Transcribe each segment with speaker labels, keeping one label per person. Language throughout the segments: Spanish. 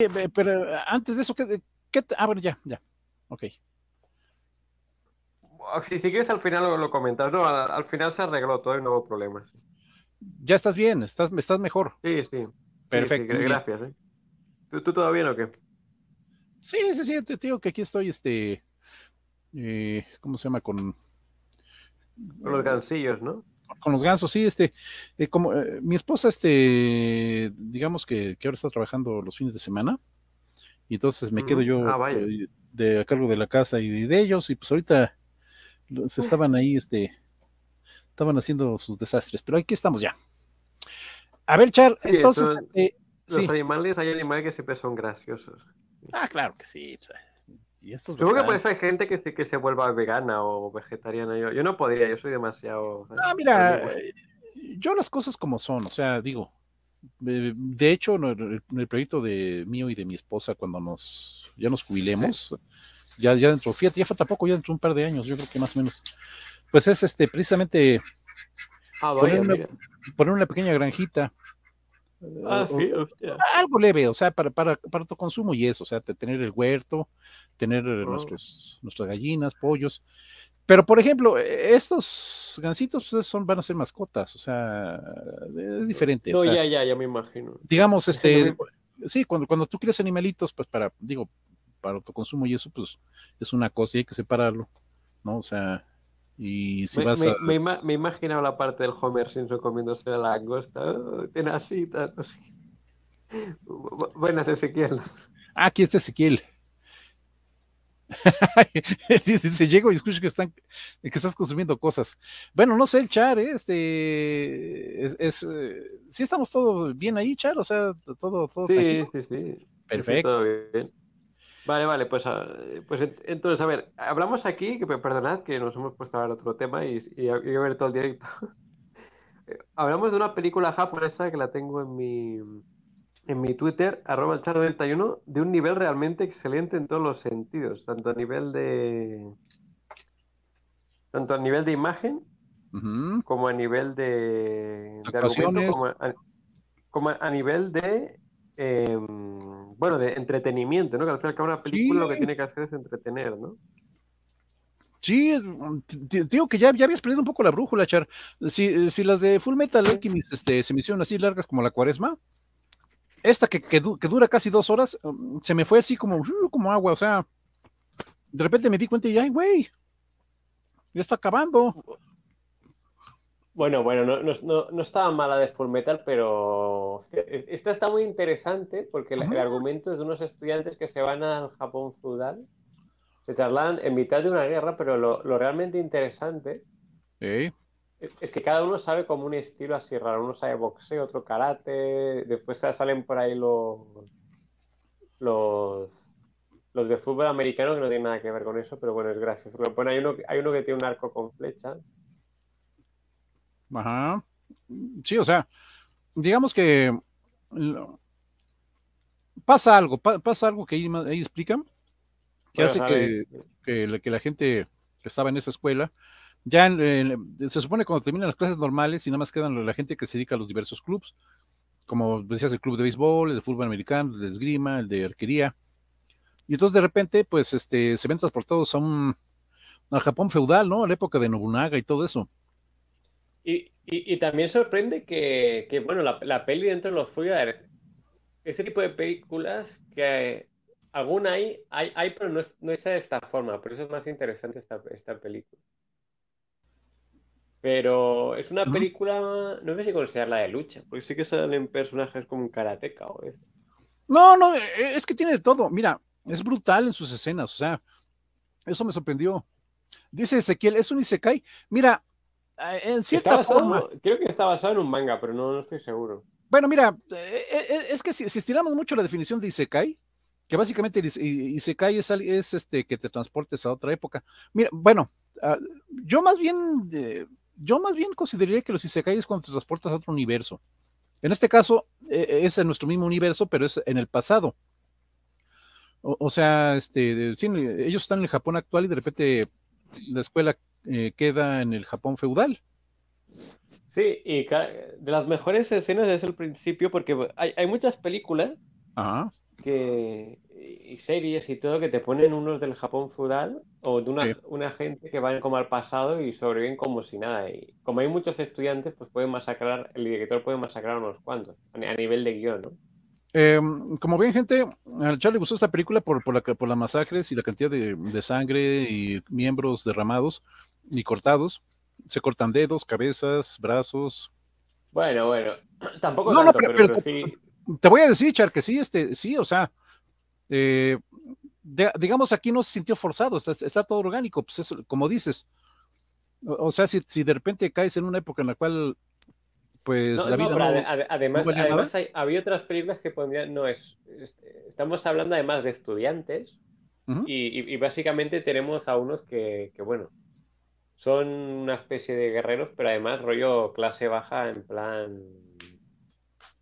Speaker 1: Eh, eh, pero antes de eso, ¿qué, ah, bueno, ya, ya, ok.
Speaker 2: Ah, si, sigues quieres al final lo, comentas, no, al, final se arregló todo y no hubo problemas.
Speaker 1: Ya estás bien, estás, estás mejor. Sí, sí. Perfecto. gracias.
Speaker 2: ¿eh? ¿Tú,
Speaker 1: todavía todo bien o qué? Sí, sí, sí, te digo que aquí estoy, este, eh, ¿cómo se llama? Con...
Speaker 2: Con los gancillos, ¿no?
Speaker 1: con los gansos, sí, este, eh, como eh, mi esposa, este, digamos que, ahora está trabajando los fines de semana, y entonces me quedo yo ah, eh, de, a cargo de la casa y de, ellos, y pues ahorita se estaban ahí, este, estaban haciendo sus desastres, pero aquí estamos
Speaker 2: ya. A ver, Char, entonces... Este, los animales, hay animales que siempre son graciosos.
Speaker 1: Ah, claro que sí. Pues,
Speaker 2: que por eso hay gente que, que se vuelva vegana o vegetariana. Yo, no podría, yo soy demasiado. Ah, mira, eh,
Speaker 1: yo las cosas como son, o sea, digo. Eh, de hecho, el proyecto de mío y de mi esposa, cuando nos ya nos jubilemos, ya, ya dentro, fíjate, ya fue tampoco, ya dentro de un par de años, yo creo que más o menos. Pues es este precisamente ah, poner una pequeña granjita Ah, algo leve, o sea, para, para, tu consumo y eso, o sea, tener el huerto, tener eh, nuestras gallinas, pollos. Pero, por ejemplo, e, estos gansitos pues, son, van a ser mascotas, o sea, es diferente. No, ya, ya, ya me imagino.
Speaker 2: Digamos, este,
Speaker 1: sí, cuando, cuando tú quieres animalitos, pues para, digo, para autoconsumo y eso, pues es una cosa y hay que separarlo, ¿no? O sea, me,
Speaker 2: imagino la parte del Homer Simpson comiéndose la langosta. Tena tenacitas. Buenas, Ezequiel.
Speaker 1: Ah, aquí está Ezequiel. Dice, llego y escucho que están que estás consumiendo cosas. Bueno, no sé, el Char, ¿eh? este es, eh, sí estamos todos bien ahí, Char, o sea, todo, todo sí, sí, sí.
Speaker 2: Perfecto. Vale, vale, pues, ah, pues entonces, a ver, hablamos aquí, que perdonad que nos hemos puesto a hablar otro tema y, y, a, ver todo el directo. Eh, hablamos de una película japonesa que la tengo en mi, en mi Twitter, arroba el 91 de un nivel realmente excelente en todos los sentidos, tanto a nivel de. tanto a nivel de imagen, como a nivel de. de argumento, como a, nivel de. Em, bueno, de entretenimiento, ¿no? Que al final cada una película lo que tiene que hacer es entretener, ¿no?
Speaker 1: Sí, digo que ya, habías perdido un poco la brújula, Char. Si, las de Full Metal Alchemist este, se me hicieron así largas como la cuaresma, esta que, dura casi dos horas, um, se me fue así como, uh, como agua, o sea, de repente me di cuenta y, ay, güey, ya está acabando.
Speaker 2: Bueno, bueno, no, no, no estaba mala de Full Metal, pero esta está muy interesante porque el, ah. argumento es de unos estudiantes que se van al Japón feudal, se trasladan en mitad de una guerra, pero lo, realmente interesante es, que cada uno sabe como un estilo así raro. Uno sabe boxeo, otro karate, después salen por ahí los, los, de fútbol americano que no tienen nada que ver con eso, pero bueno, es gracioso. Bueno, hay uno, hay uno que tiene un arco con flecha.
Speaker 1: Ajá. Sí, o sea, digamos que pasa algo, pasa algo que ahí, explican, que hace que, que, la, gente que estaba en esa escuela, ya se supone cuando terminan las clases normales y nada más quedan la gente que se dedica a los diversos clubes, como decías, el club de béisbol, el de fútbol americano, el de esgrima, el de arquería. Y entonces de repente, pues, este, se ven transportados a un, al Japón feudal, ¿no? A la época de Nobunaga y todo eso.
Speaker 2: Y, y, también sorprende que, que bueno, la, la, peli dentro de los ver ese tipo de películas que alguna hay, hay, hay pero no es, no es de esta forma, por eso es más interesante esta, esta película. Pero es una película, no sé si considerarla de lucha, porque sí que salen personajes como un karateca o eso.
Speaker 1: No, no, e, e, es que tiene de todo. Mira, es brutal en sus escenas, o sea, eso me sorprendió. Dice Ezequiel, es un Isekai. Mira, Ah, en cierta
Speaker 2: Creo que está basado en un manga, pero no, estoy seguro.
Speaker 1: Bueno, mira, eh, eh, eh, es que si, estiramos mucho la definición de Isekai, que básicamente Isekai es, este que te transportes a otra época. Mira, bueno, ah, yo más bien, yo más bien consideraría que los Isekai es cuando te transportas a otro universo. En este caso, es en nuestro mismo universo, pero es en el pasado. O, sea, este, ellos están en el Japón actual y de repente la
Speaker 2: escuela eh,
Speaker 1: queda en el Japón feudal.
Speaker 2: Sí, y de las mejores escenas es el principio porque hay, hay muchas películas que y series y todo que te ponen unos del Japón feudal o de una, gente que van como al pasado y sobreviven como si nada. Y como hay muchos estudiantes, pues pueden masacrar, el director puede masacrar unos cuantos a nivel de guión, ¿no?
Speaker 1: Em, como bien gente, a Charlie gustó esta película por, por, la, por las masacres y la cantidad de, de, sangre y miembros derramados ni cortados. Se cortan dedos, cabezas, brazos.
Speaker 2: Bueno, bueno, tampoco. No,
Speaker 1: te voy a decir, Char, que sí, este, sí, o sea, eh, digamos aquí no se sintió forzado, está, todo orgánico, pues como dices. O, sea, si, si, de repente caes en una época en la cual, pues la vida. además,
Speaker 2: había otras películas que podrían. no es. Este, estamos hablando además de estudiantes. y, básicamente tenemos a unos que bueno, son una especie de guerreros, pero además rollo clase baja en plan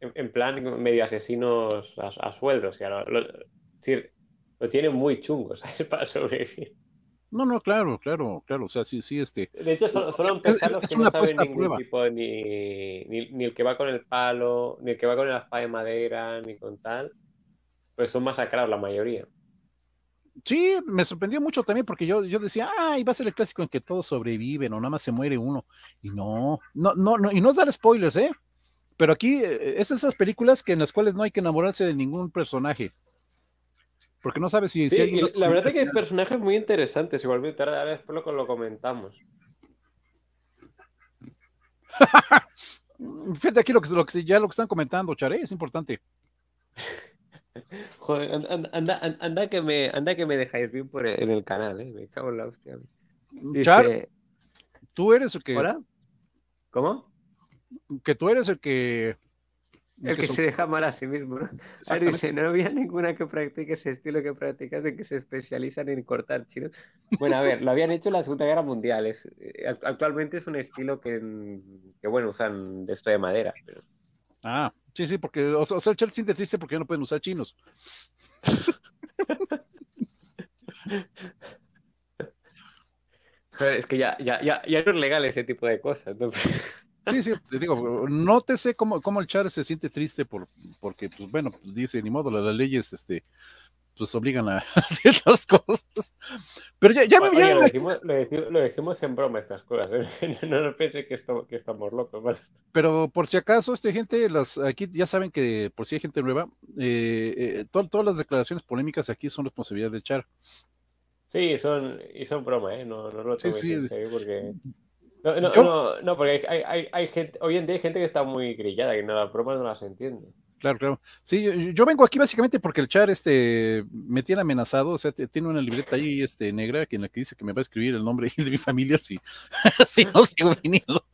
Speaker 2: en, plan medio asesinos a, sueldos, sueldo. O sea, lo, tienen muy chungo, ¿sabes? Para sobrevivir.
Speaker 1: No, no, claro, claro, claro. O sea, sí, sí, este. De hecho, son, que no saben ningún
Speaker 2: tipo, ni, ni, ni, el que va con el palo, ni el que va con el aspa de madera, ni con tal. Pues son masacrados la mayoría.
Speaker 1: Sí, me sorprendió mucho también porque yo, decía, ay, va a ser el clásico en que todos sobreviven o nada más se muere uno. Y no, no, no, no y no es dar spoilers, ¿eh? Pero aquí eh, es esas películas que en las cuales no hay que enamorarse de ningún personaje. Porque no sabes si... la, verdad es que hay
Speaker 2: personajes muy interesantes, a ver, después lo, lo comentamos. Fíjate aquí lo que, lo que, ya
Speaker 1: lo que están comentando, Charé, es
Speaker 2: importante. Joder, anda, anda, que me, anda que me dejáis bien por e-, en el canal, ¿eh? Me cago en la hostia. Char, ¿tú eres el que. ¿Cómo? Que tú eres el que.
Speaker 1: El, que, se deja mal
Speaker 2: a sí mismo. ¿no? No había ninguna que practique ese estilo que practicas de que se especializan en cortar chinos. Bueno, a ver, lo habían hecho en la Segunda Guerra Mundial. Eh, actualmente es un estilo que, que bueno, usan de esto de madera. Pero...
Speaker 1: Ah. Sí, sí, porque, o, sea, el se siente triste porque ya no pueden usar chinos.
Speaker 2: es que ya, ya, ya, ya no es legal ese tipo de cosas. Sí, sí, te digo,
Speaker 1: nótese cómo, cómo el Charles se siente triste por, porque, pues bueno, dice, ni modo, la ley es... este, pues, obligan a ciertas cosas. Pero ya, ya me
Speaker 2: lo, decimos en broma estas cosas, ¿eh? no nos pensé que, estamos, que estamos locos. Pero por
Speaker 1: si acaso, este gente, las, aquí ya saben que por si hay gente nueva, eh, eh todas las declaraciones polémicas aquí son responsabilidad de Char.
Speaker 2: Sí, son, y son broma, ¿eh? no, no lo tengo porque... No, no, porque hay, hay, hay, gente, hoy en día hay gente que está muy grillada, que no, las bromas no las entiende.
Speaker 1: Claro, claro. Sí, yo, vengo aquí básicamente porque el Char este, me tiene amenazado, o sea, tiene una libreta ahí este, negra en la que dice que me va a escribir el nombre de mi familia si, no sigo viniendo.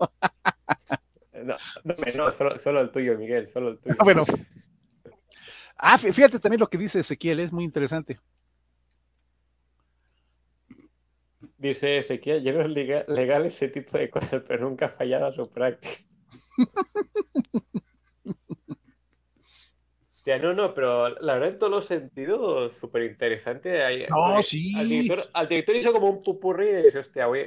Speaker 2: Eh, no, no, solo, el tuyo, Miguel, solo el tuyo. Ah, bueno.
Speaker 1: Ah, fíjate también lo que dice Ezequiel, es muy interesante.
Speaker 2: Dice Ezequiel, que legal, legal ese tipo de cosas, pero nunca ha fallado su práctica. no, no, pero la verdad en todos los sentidos, súper interesante. sí. Al director, hizo como un pupurri de, hostia, güey.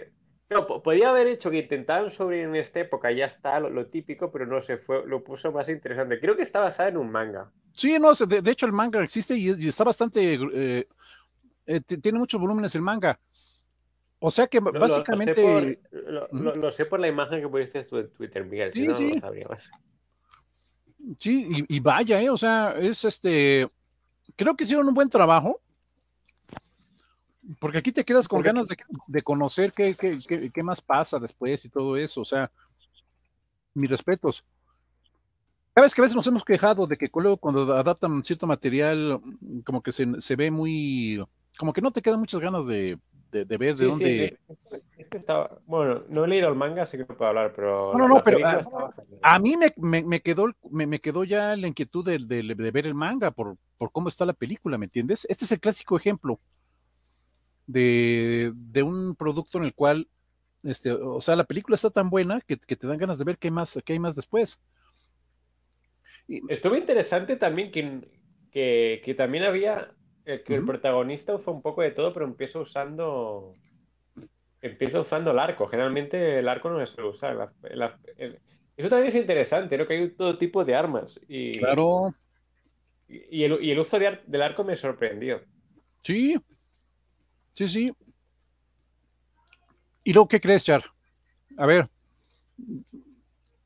Speaker 2: No, podía haber hecho que intentaban sobre en esta época, ya está lo, típico, pero no se fue, lo puso más interesante. Creo que está basada en un manga.
Speaker 1: Sí, no, de, hecho el manga existe y, está bastante, eh, eh, tiene muchos volúmenes el manga. O sea que básicamente...
Speaker 2: Lo, sé por, la imagen que pusiste tú en Twitter, Miguel. Sí, sí.
Speaker 1: Sí, y, vaya, ¿eh? O sea, es este. Creo que hicieron un buen trabajo. Porque aquí te quedas con ganas de, conocer qué, qué, qué, más pasa después y todo eso. O sea, mis respetos. Sabes que a veces nos hemos quejado de que luego cuando adaptan cierto material, como que se, se ve muy. como que no te quedan muchas ganas de de, ver de dónde.
Speaker 2: Este, este bueno, no he leído el manga, así que no puedo hablar, pero. No, no, no, pero
Speaker 1: a, mí me, me, quedó, me, me, quedó ya la inquietud de, ver el manga por, por cómo está la película, ¿me entiendes? Este es el clásico ejemplo de, un producto en el cual. Este, o sea, la película está tan buena que, te dan ganas de ver qué más, qué hay más después.
Speaker 2: Y... Estuvo interesante también que, que, que también había el que el protagonista usa un poco de todo, pero empieza usando. Empieza usando el arco. Generalmente el arco no se suele usar. Eso también es interesante, creo Que hay todo tipo de armas. Y, claro. Y, el, uso del arco me sorprendió. Sí. Sí, sí.
Speaker 1: ¿Y luego qué crees, Char? A ver.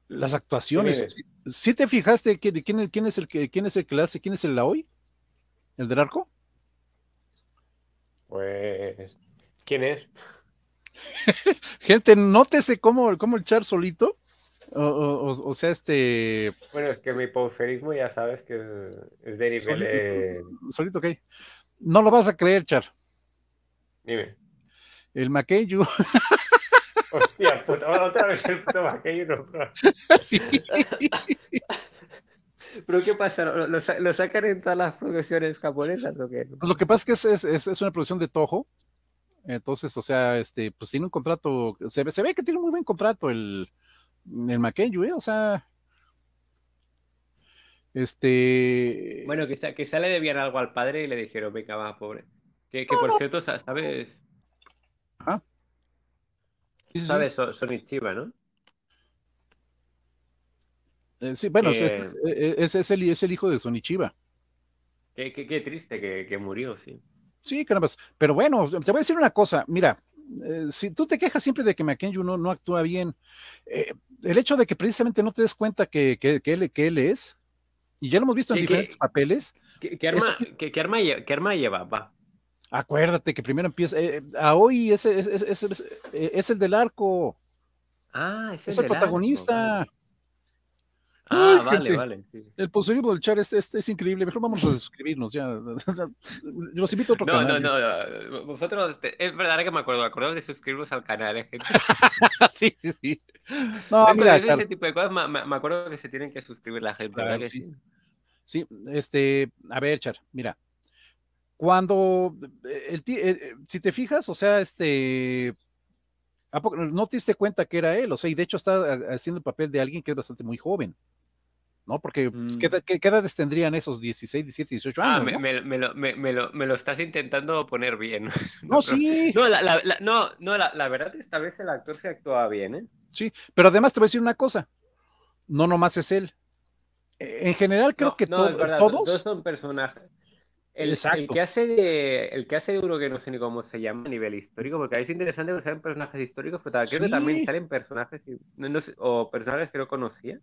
Speaker 1: Las actuaciones. ¿Si ¿Sí te fijaste quién, es el que quién es el que hace? ¿Quién es el la hoy? ¿El del
Speaker 2: arco? Pues, ¿quién es?
Speaker 1: Gente, nótese cómo, cómo el char solito. O, sea, este.
Speaker 2: Bueno, es que mi pauferismo ya sabes que es de nivel. Solito,
Speaker 1: de... ok. No lo vas a creer, Char. Dime. El Makeyu.
Speaker 2: Hostia, puta, otra vez el puto Makeyu. sí. ¿Pero qué pasa? ¿Lo, lo, sacan en todas las producciones japonesas o qué? Pues,
Speaker 1: lo que pasa es que es, una producción de Toho. Entonces, o sea, este, pues tiene un contrato. Se, ve, que tiene un muy buen contrato el, el ¿eh? O sea. Este.
Speaker 2: Bueno, quizá, le debían algo al padre y le dijeron, venga, va, pobre. Que, por cierto, ¿sabes? ¿Ah? ¿Sabes? Son, son ¿no?
Speaker 1: Eh, sí, bueno, e, e, es, es, el, es, el, hijo de Sonichiba.
Speaker 2: Qué, qué, qué triste que, murió, sí.
Speaker 1: Sí, caramba. Pero bueno, te voy a decir una cosa. Mira, eh, si tú te quejas siempre de que Mackenzie no, no actúa bien, eh, el hecho de que precisamente no te des cuenta que, que, él, es, y ya lo hemos visto en diferentes papeles.
Speaker 2: ¿Qué arma, lleva,
Speaker 1: Acuérdate que primero empieza. a hoy es, es, es, es, el del arco.
Speaker 2: Ah, es el,
Speaker 1: protagonista.
Speaker 2: Ah, vale, vale.
Speaker 1: El posterior del Char es, increíble. Mejor vamos a suscribirnos ya. Los invito a otro no, canal.
Speaker 2: No, no, no. Vosotros, este, es verdad que me acuerdo. Acordaos de suscribiros al canal, eh, gente. sí, sí, sí. No, mira, ese tipo de cosas me, acuerdo que se tienen que suscribir la gente, sí?
Speaker 1: sí? este, a ver, Char, mira. Cuando, eh, el, eh, si te fijas, o sea, este, ¿no te diste cuenta que era él? O sea, y de hecho está ah, haciendo el papel de alguien que es bastante muy joven. ¿no? Porque pues, mm. ¿qué, edades tendrían esos 16, 17, 18 años?
Speaker 2: Ah, me, lo, estás intentando poner bien.
Speaker 1: No, sí. No, la,
Speaker 2: no, verdad esta vez el actor se actúa bien, ¿eh?
Speaker 1: Sí, pero además te voy a decir una cosa, no nomás es él. E-, en general creo que todos... Todos
Speaker 2: son personajes. El, que hace de, el que hace que no sé ni cómo se llama a nivel histórico, porque es interesante que salen personajes históricos, pero también salen personajes o personajes que no conocía.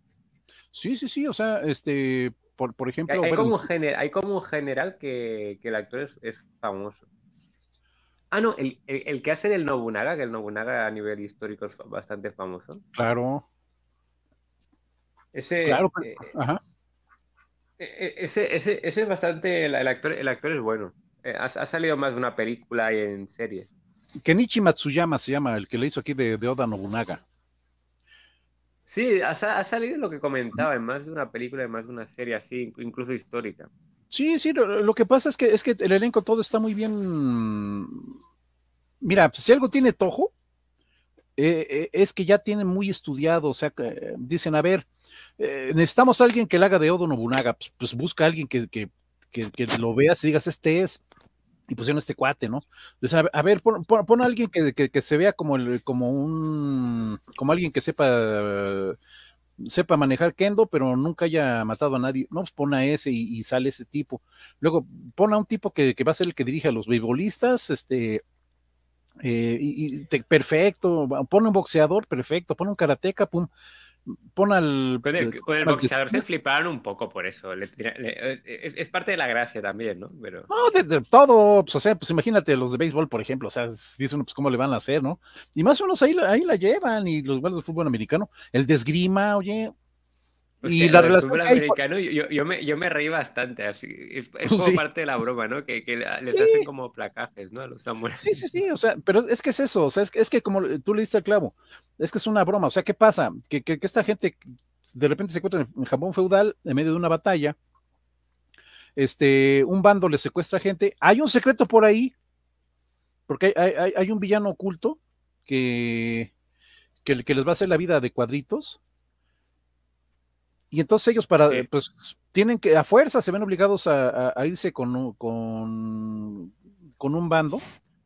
Speaker 1: Sí, sí, sí, o sea, este, por, ejemplo... Hay, como un
Speaker 2: general, hay, como general que, el actor es, famoso. Ah, no, el, que hace del Nobunaga, que el Nobunaga a nivel histórico es bastante famoso. Claro. Ese, claro, pues, eh, ajá. E, e, ese, ese, ese, es bastante, el, actor, el actor es bueno. Eh, ha, salido más de una película y en series.
Speaker 1: Kenichi Matsuyama se llama, el que le hizo aquí de Oda Nobunaga.
Speaker 2: Sí, ha, salido lo que comentaba en más de una película, en más de una serie así, incluso histórica.
Speaker 1: Sí, sí, lo, que pasa es que, es que el elenco todo está muy bien. Mira, si algo tiene tojo, eh, eh, es que ya tiene muy estudiado, o sea, que, eh, dicen, a ver, necesitamos alguien que le haga de Odo Nobunaga, pues, pues busca a alguien que, que, que, lo veas y digas, este es y pusieron este cuate, ¿no? a, ver, pon, a alguien que, se vea como, el, como un, como alguien que sepa, sepa manejar kendo, pero nunca haya matado a nadie. No, pues pon a ese y, sale ese tipo. Luego, pon a un tipo que, va a ser el que dirija a los beibolistas este, eh, y, perfecto, Pon un boxeador, perfecto, pon un karateca, pum pon al. Con el, eh, boxeador se
Speaker 2: fliparon un poco por eso. es, parte de la gracia también, ¿no? No,
Speaker 1: de, todo. Pues, o sea, pues imagínate los de béisbol, por ejemplo. O sea, dicen, pues cómo le van a hacer, ¿no? Y más o menos ahí, ahí la llevan y los jugadores de fútbol americano. El desgrima, oye,
Speaker 2: pues y la relación americano, yo, me, yo me reí bastante, así. Es, como parte de la broma, ¿no? Que, les hacen como placajes, ¿no? A los samuráis. Sí, sí,
Speaker 1: sí, o sea, pero es que es eso, o sea, es que, como tú le diste el clavo, es que es una broma, o sea, ¿qué pasa? Que, esta gente de repente se encuentra en Japón feudal, en medio de una batalla, este, un bando le secuestra a gente, hay un secreto por ahí, porque hay, un villano oculto que, que les va a hacer la vida de cuadritos, y entonces ellos para, pues, tienen que, a fuerza se ven obligados a, irse con, con, un bando,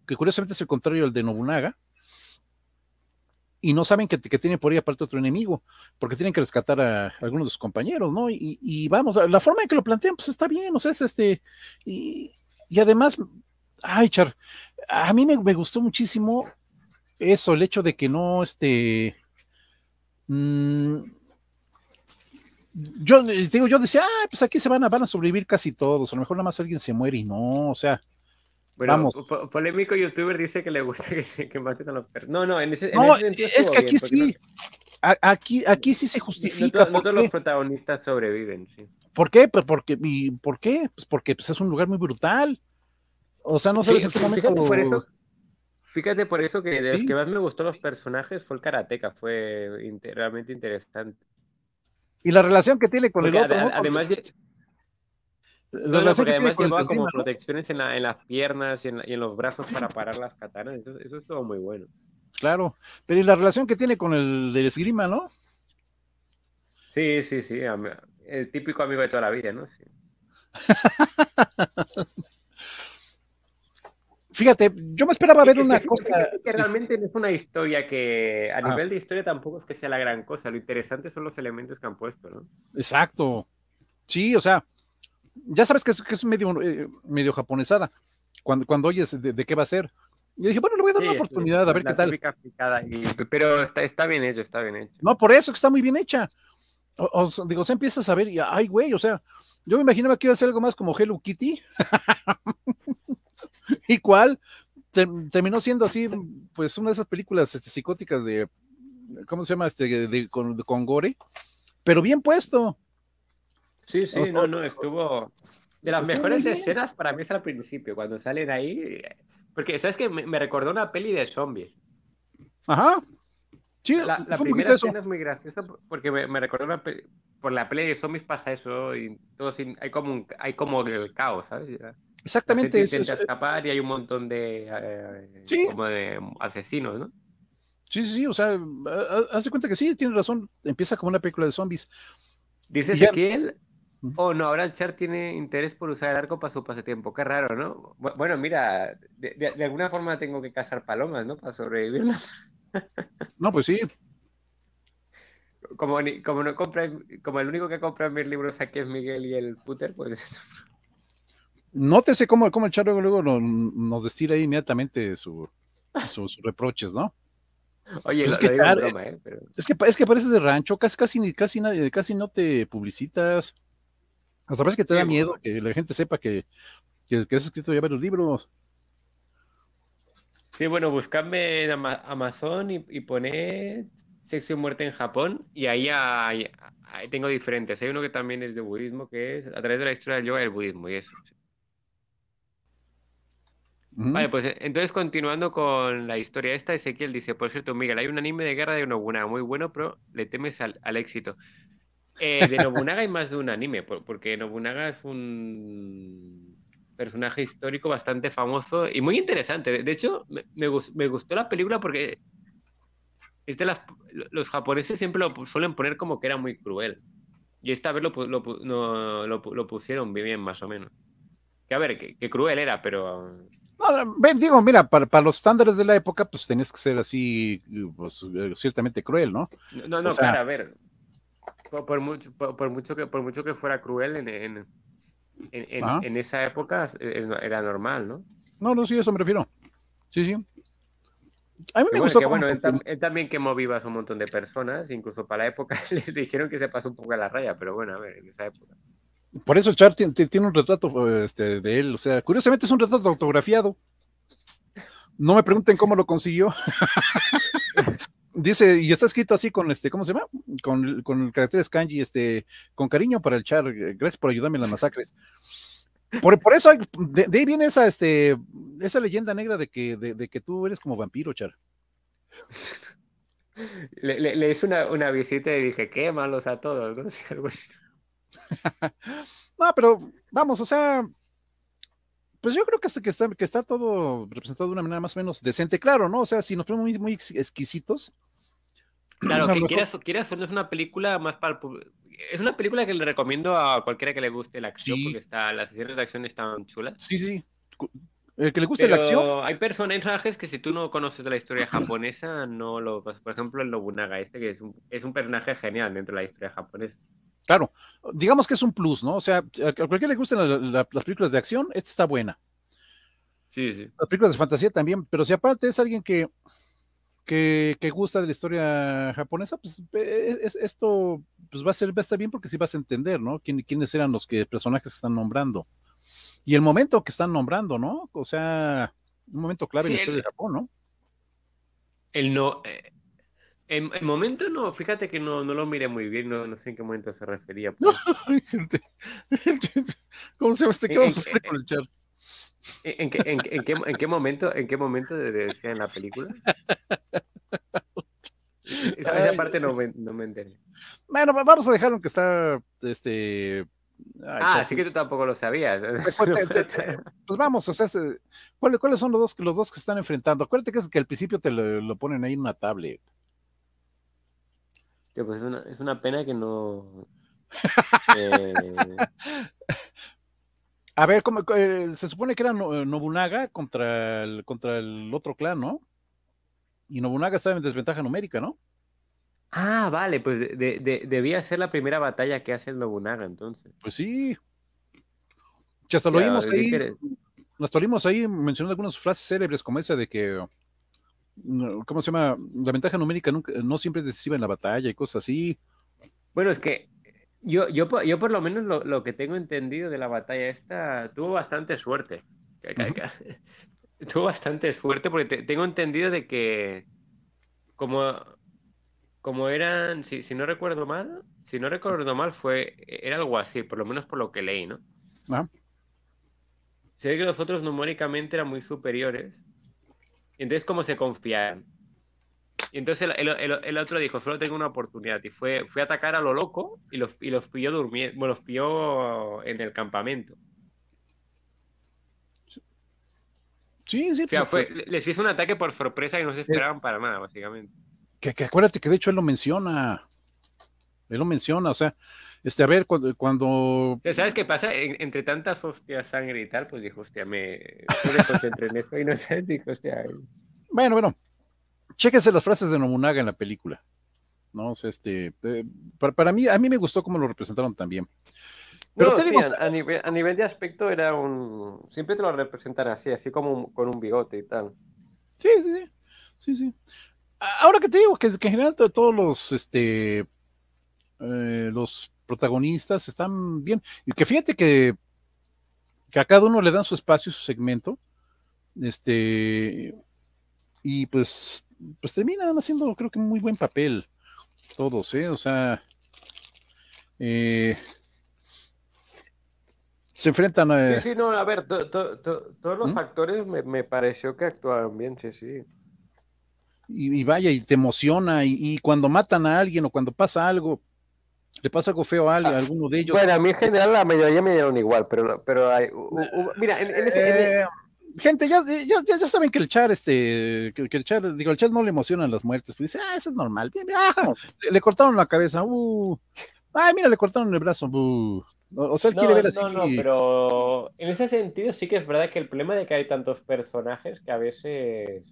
Speaker 1: que curiosamente es el contrario al de Nobunaga, y no saben que, que tienen por ahí aparte otro enemigo, porque tienen que rescatar a, algunos de sus compañeros, ¿no? Y, vamos, la forma en que lo plantean, pues está bien, o sea, es este, y, además, ay, Char, a mí me, gustó muchísimo eso, el hecho de que no, este, mmm, yo eh, digo, yo decía, ah, pues aquí se van a, van a sobrevivir casi todos, a lo mejor nada más alguien se muere y no, o sea. vamos.
Speaker 2: polémico youtuber dice que le gusta que, que a los perros. No, no, es que aquí sí.
Speaker 1: Aquí, sí se justifica. todos
Speaker 2: los protagonistas sobreviven, sí.
Speaker 1: ¿Por qué? Pues porque, y, ¿Por qué? Pues porque pues, es un lugar muy brutal. O sea, no sabes qué momento.
Speaker 2: Fíjate por eso que de los que más me gustó los personajes fue el Karateka, fue realmente interesante.
Speaker 1: Y la relación que tiene con el otro. Además,
Speaker 2: llevaba como protecciones en, las piernas y en, los brazos para parar las katanas. Eso, eso, es todo muy bueno.
Speaker 1: Claro, pero y la relación que tiene con el del esgrima, ¿no?
Speaker 2: Sí, sí, sí. El típico amigo de toda la vida, ¿no?
Speaker 1: Fíjate, yo me esperaba ver una cosa. Que realmente
Speaker 2: no es una historia que, a nivel de historia, tampoco es que sea la gran cosa. Lo interesante son los elementos que han puesto, ¿no?
Speaker 1: Exacto. Sí, o sea, ya sabes que es, medio, eh, medio japonesada. Cuando, cuando oyes de, qué va a ser. Yo dije, bueno, le voy a dar una oportunidad a ver qué tal.
Speaker 2: pero está, está bien hecho, está bien hecho.
Speaker 1: No, por eso que está muy bien hecha. O, o, digo, se empieza a saber y, ay, güey, o sea, yo me imaginaba que iba a ser algo más como Hello Kitty. y cuál terminó siendo así, pues una de esas películas este, psicóticas de, ¿cómo se llama? Este, de, con, Gore, pero bien puesto.
Speaker 2: Sí, sí, no, no, estuvo. De las mejores escenas para mí es al principio, cuando salen ahí. Porque, ¿sabes que me, me, recordó una peli de zombies. Ajá. Sí, la, la primera escena es muy graciosa porque me, me recordó una peli, Por la peli de zombies pasa eso y todo hay, como hay como el caos, ¿sabes? Exactamente.
Speaker 1: intenta eh. escapar
Speaker 2: y hay un montón de, eh, como de asesinos, ¿no?
Speaker 1: Sí, sí, sí, o sea, hace cuenta que sí, tiene razón, empieza como una película de zombies.
Speaker 2: Dice Ezequiel, oh no, ahora el char tiene interés por usar el arco para su pasatiempo, qué raro, ¿no? Bueno, mira, de, alguna forma tengo que cazar palomas, ¿no? Para sobrevivir. No, pues sí. Como, como, no compra, como el único que compra mis libros aquí es Miguel y el Puter, pues...
Speaker 1: Nótese cómo, cómo el Charro luego nos, destila inmediatamente sus reproches, ¿no?
Speaker 2: Oye, pues es, que, ¿eh?
Speaker 1: es que es que pareces de rancho, casi casi casi casi no te publicitas. Hasta parece que te da miedo que la gente sepa que, que, has escrito ya varios libros.
Speaker 2: Sí, bueno, buscadme en Amazon y, y Sexo y muerte en Japón y ahí, ahí tengo diferentes. Hay uno que también es de budismo, que es a través de la historia del yoga el budismo y eso. Vale, pues eh, entonces continuando con la historia esta, Ezequiel dice, por cierto, Miguel, hay un anime de guerra de Nobunaga muy bueno, pero le temes al, al éxito. Eh, de Nobunaga hay más de un anime, porque Nobunaga es un personaje histórico bastante famoso y muy interesante. De hecho, me, me, gustó la película porque este, los japoneses siempre lo suelen poner como que era muy cruel. Y esta vez lo, lo, lo, pusieron bien, más o menos. Que a ver, qué cruel era, pero
Speaker 1: Ven, digo, mira, para, los estándares de la época, pues tenías que ser así, eh, pues, eh, ciertamente cruel, ¿no?
Speaker 2: No, no, claro, a ver. Por, mucho, por, mucho que, por mucho que fuera cruel en, esa época, eh, era normal, ¿no?
Speaker 1: No, no, sí, eso me refiero. Sí, sí.
Speaker 2: A mí me gustó. Que, bueno, él, también quemó vivas a un montón de personas, incluso para la época les dijeron que se pasó un poco a la raya, pero bueno, a ver, en esa época.
Speaker 1: Por eso el char tiene un retrato este, de él, o sea, curiosamente es un retrato autografiado. No me pregunten cómo lo consiguió. Dice, y está escrito así con este, ¿cómo se llama? Con, con el carácter kanji, este, con cariño para el char, gracias por ayudarme en las masacres. Por, eso, de, ahí viene esa, este, esa leyenda negra de que, de, que tú eres como vampiro, char.
Speaker 2: Le, hice una, visita y dije, malos a todos, ¿no?
Speaker 1: no, pero vamos, o sea, pues yo creo que está, está todo representado de una manera más o menos decente, claro, ¿no? O sea, si nos ponemos muy, exquisitos.
Speaker 2: Claro, que quieras, quieras es una película más para el Es una película que le recomiendo a cualquiera que le guste la acción, porque está, las escenas de acción están chulas. Sí, sí.
Speaker 1: Eh, que le guste la acción.
Speaker 2: Hay personajes que si tú no conoces de la historia japonesa, no lo pues, Por ejemplo, el Nobunaga, este que es un personaje genial dentro de la historia japonesa.
Speaker 1: Claro, digamos que es un plus, ¿no? O sea, a cualquiera le gusten las películas de acción, esta está buena. Sí, sí. Las películas de fantasía también, pero si aparte es alguien que, que, que gusta de la historia japonesa, pues eh, eh, esto pues va a ser va estar bien porque sí vas a entender, ¿no? quiénes eran los que, personajes que están nombrando. Y el momento que están nombrando, ¿no? O sea, un momento clave en la historia de Japón, ¿no?
Speaker 2: El no, eh, en, momento no, fíjate que no, lo miré muy bien, no, no, sé en qué momento se refería. ¿En qué, momento, en qué momento decía en la película? Esa, parte no me, no enteré.
Speaker 1: Bueno, vamos a dejarlo que está
Speaker 2: este. ah, así que tú tampoco lo sabías. Pues, pues,
Speaker 1: pues vamos, o sea, eh, ¿cuáles, son los dos, los dos que están enfrentando? Acuérdate que, que al principio te lo, lo ponen ahí en una
Speaker 2: tablet pues es una, pena que no. Eh,
Speaker 1: A ver, eh, se supone que era Nobunaga contra el, contra el otro clan, ¿no? Y Nobunaga estaba en
Speaker 2: desventaja numérica, ¿no? Ah, vale, pues debía ser la primera batalla que hace el Nobunaga, entonces. Pues sí.
Speaker 1: Ya hasta lo ahí. Nos tolimos ahí mencionando algunas frases célebres como esa de que ¿cómo se llama? La ventaja numérica nunca, no siempre es decisiva en la batalla y cosas así. Bueno, es que
Speaker 2: yo, yo, yo por lo menos lo, que tengo entendido de la batalla esta, tuvo bastante suerte. Tuvo bastante suerte porque tengo entendido de que como, como eran, si, no recuerdo mal, si no recuerdo mal, fue, era algo así, por lo menos por lo que leí, ¿no? Se ve que los otros numéricamente eran muy superiores, entonces, ¿cómo se confiaron? entonces el, otro dijo, solo tengo una oportunidad. Y fue, fue a atacar a lo loco y los, los pilló durmiendo, bueno, los pilló en el campamento. Sí, sí. les hizo un ataque por sorpresa y no se esperaban para nada, básicamente.
Speaker 1: acuérdate que de hecho él lo menciona. Él lo menciona, o sea, este, a ver, cuando...
Speaker 2: ¿Sabes qué pasa? entre tantas hostias, sangre y tal, pues dijo, hostia, me, en
Speaker 1: y no sé, dijo, hostia... Bueno, bueno, chéquese las frases de Nomunaga en la película. ¿no? este, eh, para, mí, a mí me gustó cómo lo representaron también.
Speaker 2: Pero te digo... a, nivel, de aspecto era un... Siempre te lo representan así, así como con un bigote y tal. Sí, sí,
Speaker 1: sí. sí, sí. Ahora que te digo, que, en general todos los, este, eh, los protagonistas están bien. Y que fíjate que, a cada uno le dan su espacio, su segmento. Este, y pues, pues terminan haciendo, creo que muy buen papel todos, ¿eh? O sea, eh, se enfrentan a... Sí,
Speaker 2: no, a ver, todos los ¿Mm? actores me, pareció que actuaban bien, sí, sí. Y, vaya,
Speaker 1: y te emociona, y, y, cuando matan a alguien o cuando pasa algo, ¿Te pasa feo a ah. alguno de ellos? Bueno, a mí en
Speaker 2: general la mayoría me dieron igual, pero, pero mira, en, ese... Eh,
Speaker 1: gente, ya, ya, ya, saben que el chat, este, que, el digo, el char no le emocionan las muertes, pues dice, ah, eso es normal, bien, ah, le, cortaron la cabeza, uh, ay, mira, le cortaron el brazo, uh, o, sea, él quiere ver así. No, no,
Speaker 2: pero en ese sentido sí que es verdad que el problema de que hay tantos personajes que a veces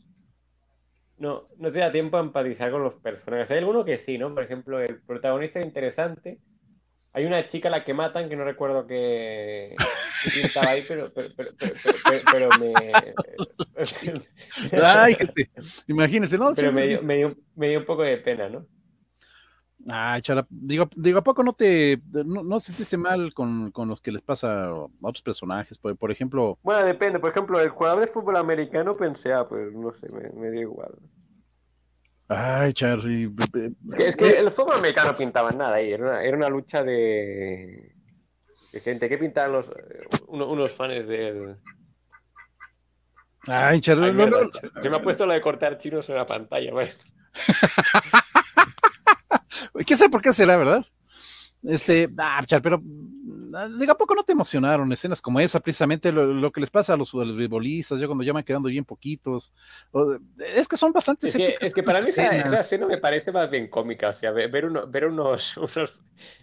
Speaker 2: no, no te da tiempo a empatizar con los personajes. Hay alguno que sí, ¿no? Por ejemplo, el protagonista es interesante. Hay una chica a la que matan, que no recuerdo que, estaba ahí, pero, pero, pero, pero, me... Ay, ¿no?
Speaker 1: Pero me,
Speaker 2: me dio un poco de pena, ¿no?
Speaker 1: Ah, digo, digo, ¿a poco no te no, sentiste mal con, los que les pasa a otros personajes? Por, ejemplo.
Speaker 2: Bueno, depende. Por ejemplo, el jugador de fútbol americano pensé, ah, pues no sé, me, dio igual.
Speaker 1: Ay, Charly. Es que el fútbol
Speaker 2: americano pintaba nada ahí. Era una, lucha de, gente. ¿Qué pintaban los, unos fans del.
Speaker 1: Ay, Charly. se me ha puesto
Speaker 2: la de cortar chinos en la pantalla, bueno.
Speaker 1: ¿Qué sé por qué será, verdad? Este, ah, pero mm, diga poco no te emocionaron escenas como esa? Precisamente lo, que les pasa a los, futbolistas, yo cuando ya van quedando bien poquitos. es que son bastante. Es, que, es que, para mí esa, escena me
Speaker 2: parece más bien cómica. O sea, ver, uno, ver unos,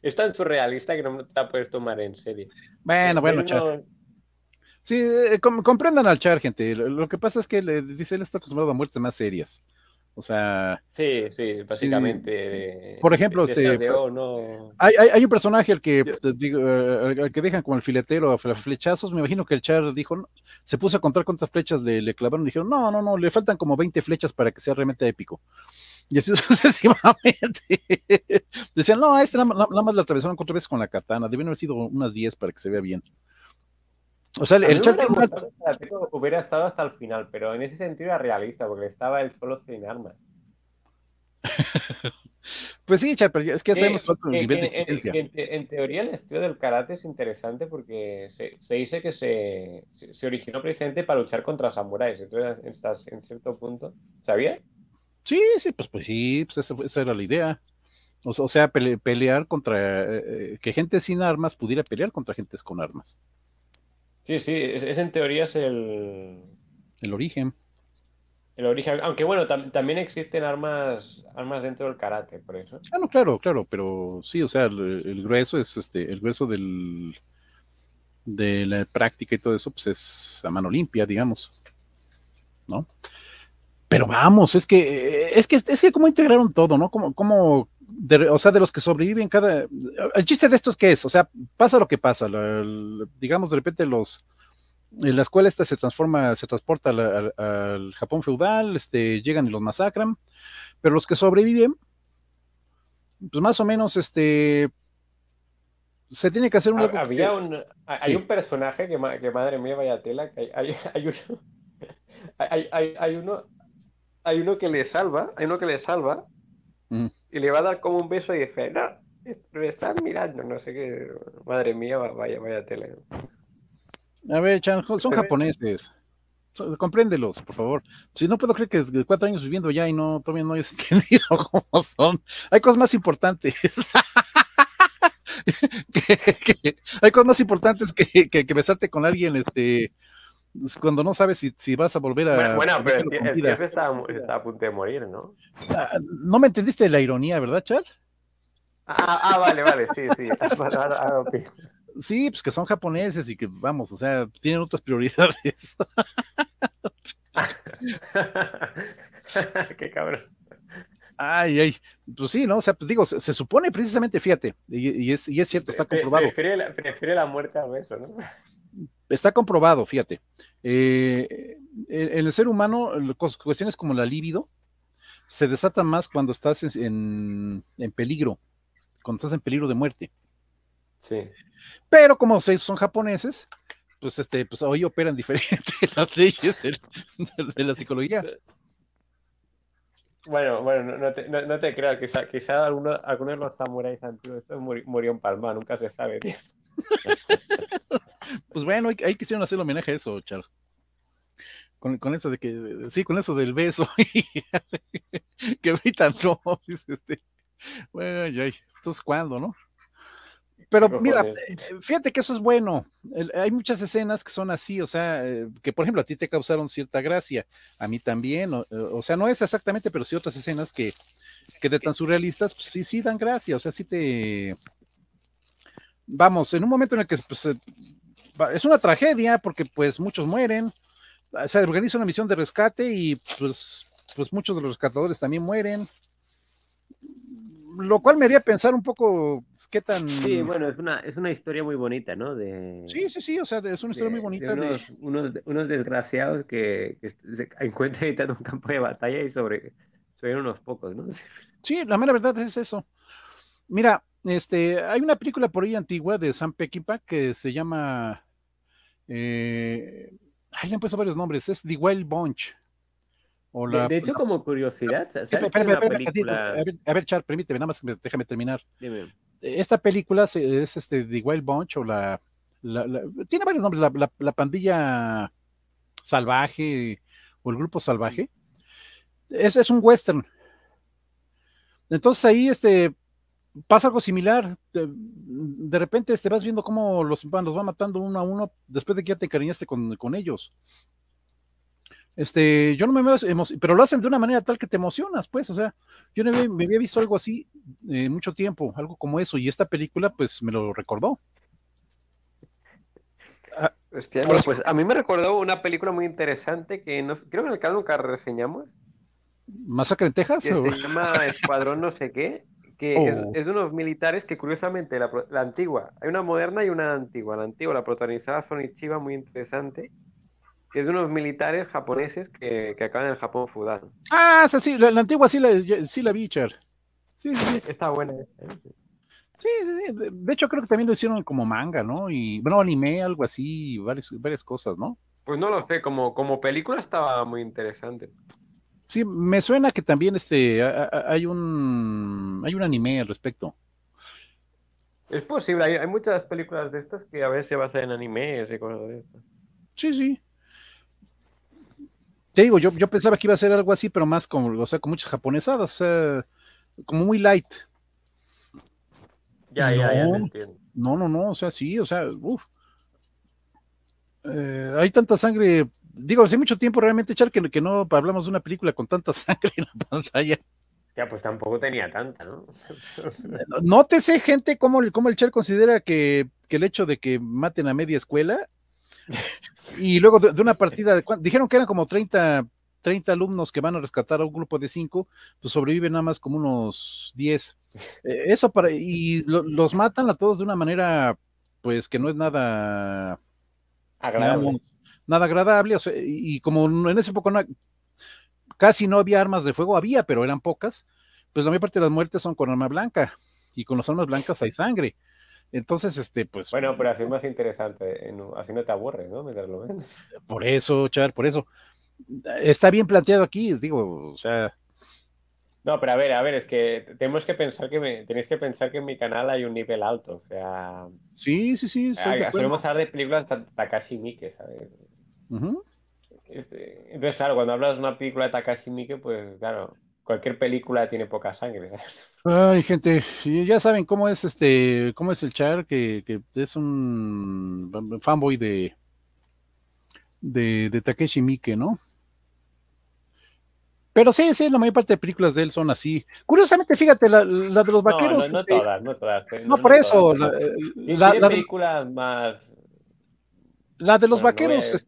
Speaker 2: Es tan surrealista que no te la puedes tomar en serio. Bueno, bueno, Char.
Speaker 1: Sí, eh, comprendan al Char, gente. Lo, que pasa es que le dice él está acostumbrado a muertes más serias. O sea.
Speaker 2: Sí, sí, básicamente. por ejemplo,
Speaker 1: hay, un personaje al que, eh, que dejan con el filetero a flechazos. Me imagino que el Char dijo, se puso a contar cuántas flechas le, clavaron. Y dijeron, no, no, no, le faltan como 20 flechas para que sea realmente épico. Y así sucesivamente. Decían, no, a este nada, más le atravesaron cuatro veces con la katana. Deben haber sido unas 10 para que se vea bien. O sea, el, chat.
Speaker 2: hubiera estado hasta el final, pero en ese sentido era realista, porque estaba él solo sin armas.
Speaker 1: pues sí, es que hacemos eh, otro eh, nivel eh, en, de
Speaker 2: En, teoría, el estilo del karate es interesante porque se, dice que se, originó precisamente para luchar contra samuráis. Entonces, estás en cierto punto. ¿Sabías? Sí, sí,
Speaker 1: pues, pues sí, pues esa, era la idea. O, sea, pelear contra. que gente sin armas pudiera pelear contra gente con armas.
Speaker 2: Sí, sí, es, en teoría es el... El origen. El origen, aunque bueno, también existen armas armas dentro del karate, por eso.
Speaker 1: Ah, no, claro, claro, pero sí, o sea, el, grueso es este, el grueso del de la práctica y todo eso, pues es a mano limpia, digamos. ¿No? Pero vamos, es que es que es que cómo integraron todo, ¿no? Cómo, cómo o sea, de los que sobreviven cada... El chiste de estos que es, o sea, pasa lo que pasa, digamos, de repente los... En la escuela esta se transforma, se transporta al, Japón feudal, este, llegan y los masacran, pero los que sobreviven, pues más o menos, este, se tiene que hacer un... Había un
Speaker 2: hay un personaje que, madre mía, vaya tela, que hay, hay, hay, uno... Hay, uno que le salva, hay uno que le salva, Mm. Y le va a dar como un beso y dice, no, me están mirando, no sé qué. Madre mía, vaya, vaya tele.
Speaker 1: A ver, Chanjo, son japoneses. Compréndelos, por favor. Si no puedo creer que cuatro años viviendo ya y no, todavía no hayas entendido cómo son. Hay cosas más importantes. hay cosas más importantes que besarte con alguien, este, pues, cuando no sabes si, si vas a volver a... Bueno, pero el, jefe
Speaker 2: está, a punto de morir, ¿no?
Speaker 1: Ah, no me entendiste la ironía, ¿verdad, Char?
Speaker 2: Ah, ah vale, vale, sí, sí. Ah,
Speaker 1: ah, sí, pues que son japoneses y que, vamos, o sea, tienen otras prioridades.
Speaker 2: Qué cabrón.
Speaker 1: Ay, ay, pues sí, ¿no? O sea, pues digo, se, supone precisamente, fíjate, y, es, y es, cierto, está
Speaker 2: comprobado. Prefiere la, prefiere la muerte a beso, ¿no?
Speaker 1: Está comprobado, fíjate. Eh, en el ser humano, cuestiones como la libido se desatan más cuando estás en, peligro, cuando estás en peligro de muerte. Sí. Pero como ustedes son japoneses, pues este, pues hoy operan diferente las leyes de, la psicología.
Speaker 2: Bueno, bueno, no te, no, te quizá, quizá alguno, de los samuráis antiguos murió, murió en Palma, nunca se sabe, tío.
Speaker 1: pues bueno, ahí, quisieron hacer homenaje a eso, Char. Con, eso de que, sí, con eso del beso, que ahorita no, este. Bueno, entonces cuándo, ¿no? Pero mira, eh, eh, fíjate que eso es bueno. hay muchas escenas que son así, o sea, eh, que por ejemplo a ti te causaron cierta gracia, a mí también, o, sea, no es exactamente, pero sí otras escenas que, que de tan surrealistas, pues sí, sí dan gracia, o sea, sí te... Vamos, en un momento en el que pues, es una tragedia porque pues muchos mueren, se organiza una misión de rescate y pues, pues muchos de los rescatadores también mueren.
Speaker 2: Lo cual me haría pensar un poco pues, qué tan. Sí, bueno, es una, es una historia muy bonita, ¿no? De, sí, sí, sí, o sea, es una historia muy bonita. De unos, Unos, desgraciados que, se encuentran en un campo de batalla y sobre, sobre unos pocos, ¿no?
Speaker 1: Sí, la mera verdad es eso. Mira, este, hay una película por ahí antigua de Sam Peckinpah que se llama. Eh, ahí le han puesto varios nombres, es The Wild Bunch. O de, hecho,
Speaker 2: como curiosidad, A
Speaker 1: ver, Char, permíteme, nada más déjame terminar. Esta película es, este The Wild Bunch o la. tiene varios nombres, la, pandilla salvaje o el grupo salvaje. Es, es un western. Entonces ahí este pasa algo similar. De, repente te este, vas viendo cómo los, los va matando uno a uno después de que ya te encariñaste con, ellos. Este, yo no me veo, pero lo hacen de una manera tal que te emocionas, pues, o sea, yo no me, había visto algo así eh, mucho tiempo, algo como eso, y esta película, pues, me lo recordó.
Speaker 2: Ah, pues, pues a mí me recordó una película muy interesante que no, creo que en el nunca reseñamos.
Speaker 1: ¿Masacre en Texas? Se
Speaker 2: llama Escuadrón no sé qué que oh. es, de unos militares que curiosamente, la, la, antigua, hay una moderna y una antigua, la antigua, la protagonizada Sonichiba, muy interesante, es de unos militares japoneses que, que acaban en el Japón Fudan.
Speaker 1: Ah, sí, sí la, antigua sí la, sí la vi, Sí,
Speaker 2: sí, Está buena. ¿eh? Sí, sí, de hecho creo que también
Speaker 1: lo hicieron como manga, ¿no? Y bueno, anime, algo así, varias, varias cosas, ¿no?
Speaker 2: Pues no lo sé, como, como película estaba muy interesante.
Speaker 1: Sí, me suena que también este hay un hay un anime al respecto.
Speaker 2: Es posible, hay, muchas películas de estas que a veces se basan en animes y cosas de
Speaker 1: Sí, sí. Te digo, yo, yo pensaba que iba a ser algo así, pero más con, o sea, con muchas japonesadas, como muy light. Ya, ya, ya, entiendo. No, no, no, o sea, sí, o sea, uff. Eh, hay tanta sangre digo, hace mucho tiempo realmente, Char, que, que no hablamos de una película con tanta sangre en la pantalla.
Speaker 2: Ya, pues tampoco tenía tanta, ¿no?
Speaker 1: Nótese, gente, cómo, cómo el Char considera que, el hecho de que maten a media escuela y luego de, una partida Dijeron que eran como 30, 30 alumnos que van a rescatar a un grupo de 5, pues sobreviven nada más como unos 10. Eh, eso para... Y los matan a todos de una manera, pues que no es nada... Agradable nada agradable, o sea, y como en ese poco no, casi no había armas de fuego, había, pero eran pocas, pues la mayor parte de las muertes son con arma blanca, y con las armas blancas hay sangre. Entonces, este, pues. Bueno,
Speaker 2: pero así es más interesante, así no te aburres, ¿no?
Speaker 1: Por eso, Char, por eso. Está bien planteado aquí, digo, o sea.
Speaker 2: No, pero a ver, a ver, es que tenemos que pensar que me, tenéis que pensar que en mi canal hay un nivel alto, o sea.
Speaker 1: Sí, sí, sí. Ah, solemos
Speaker 2: hablar de películas de Takashi Miike, ¿sabes? Este, entonces, claro, cuando hablas de una película de Takashi Miike, pues claro, cualquier película tiene poca sangre.
Speaker 1: Ay, gente, ya saben cómo es este, cómo es el Char, que, es un fanboy de, de, Takeshi Miike, ¿no? Pero sí, sí, la mayor parte de películas de él son así. Curiosamente, fíjate, la, de los vaqueros. No, este, todas,
Speaker 2: no todas. Eh, no, por eso. la película más
Speaker 1: este, la de los vaqueros,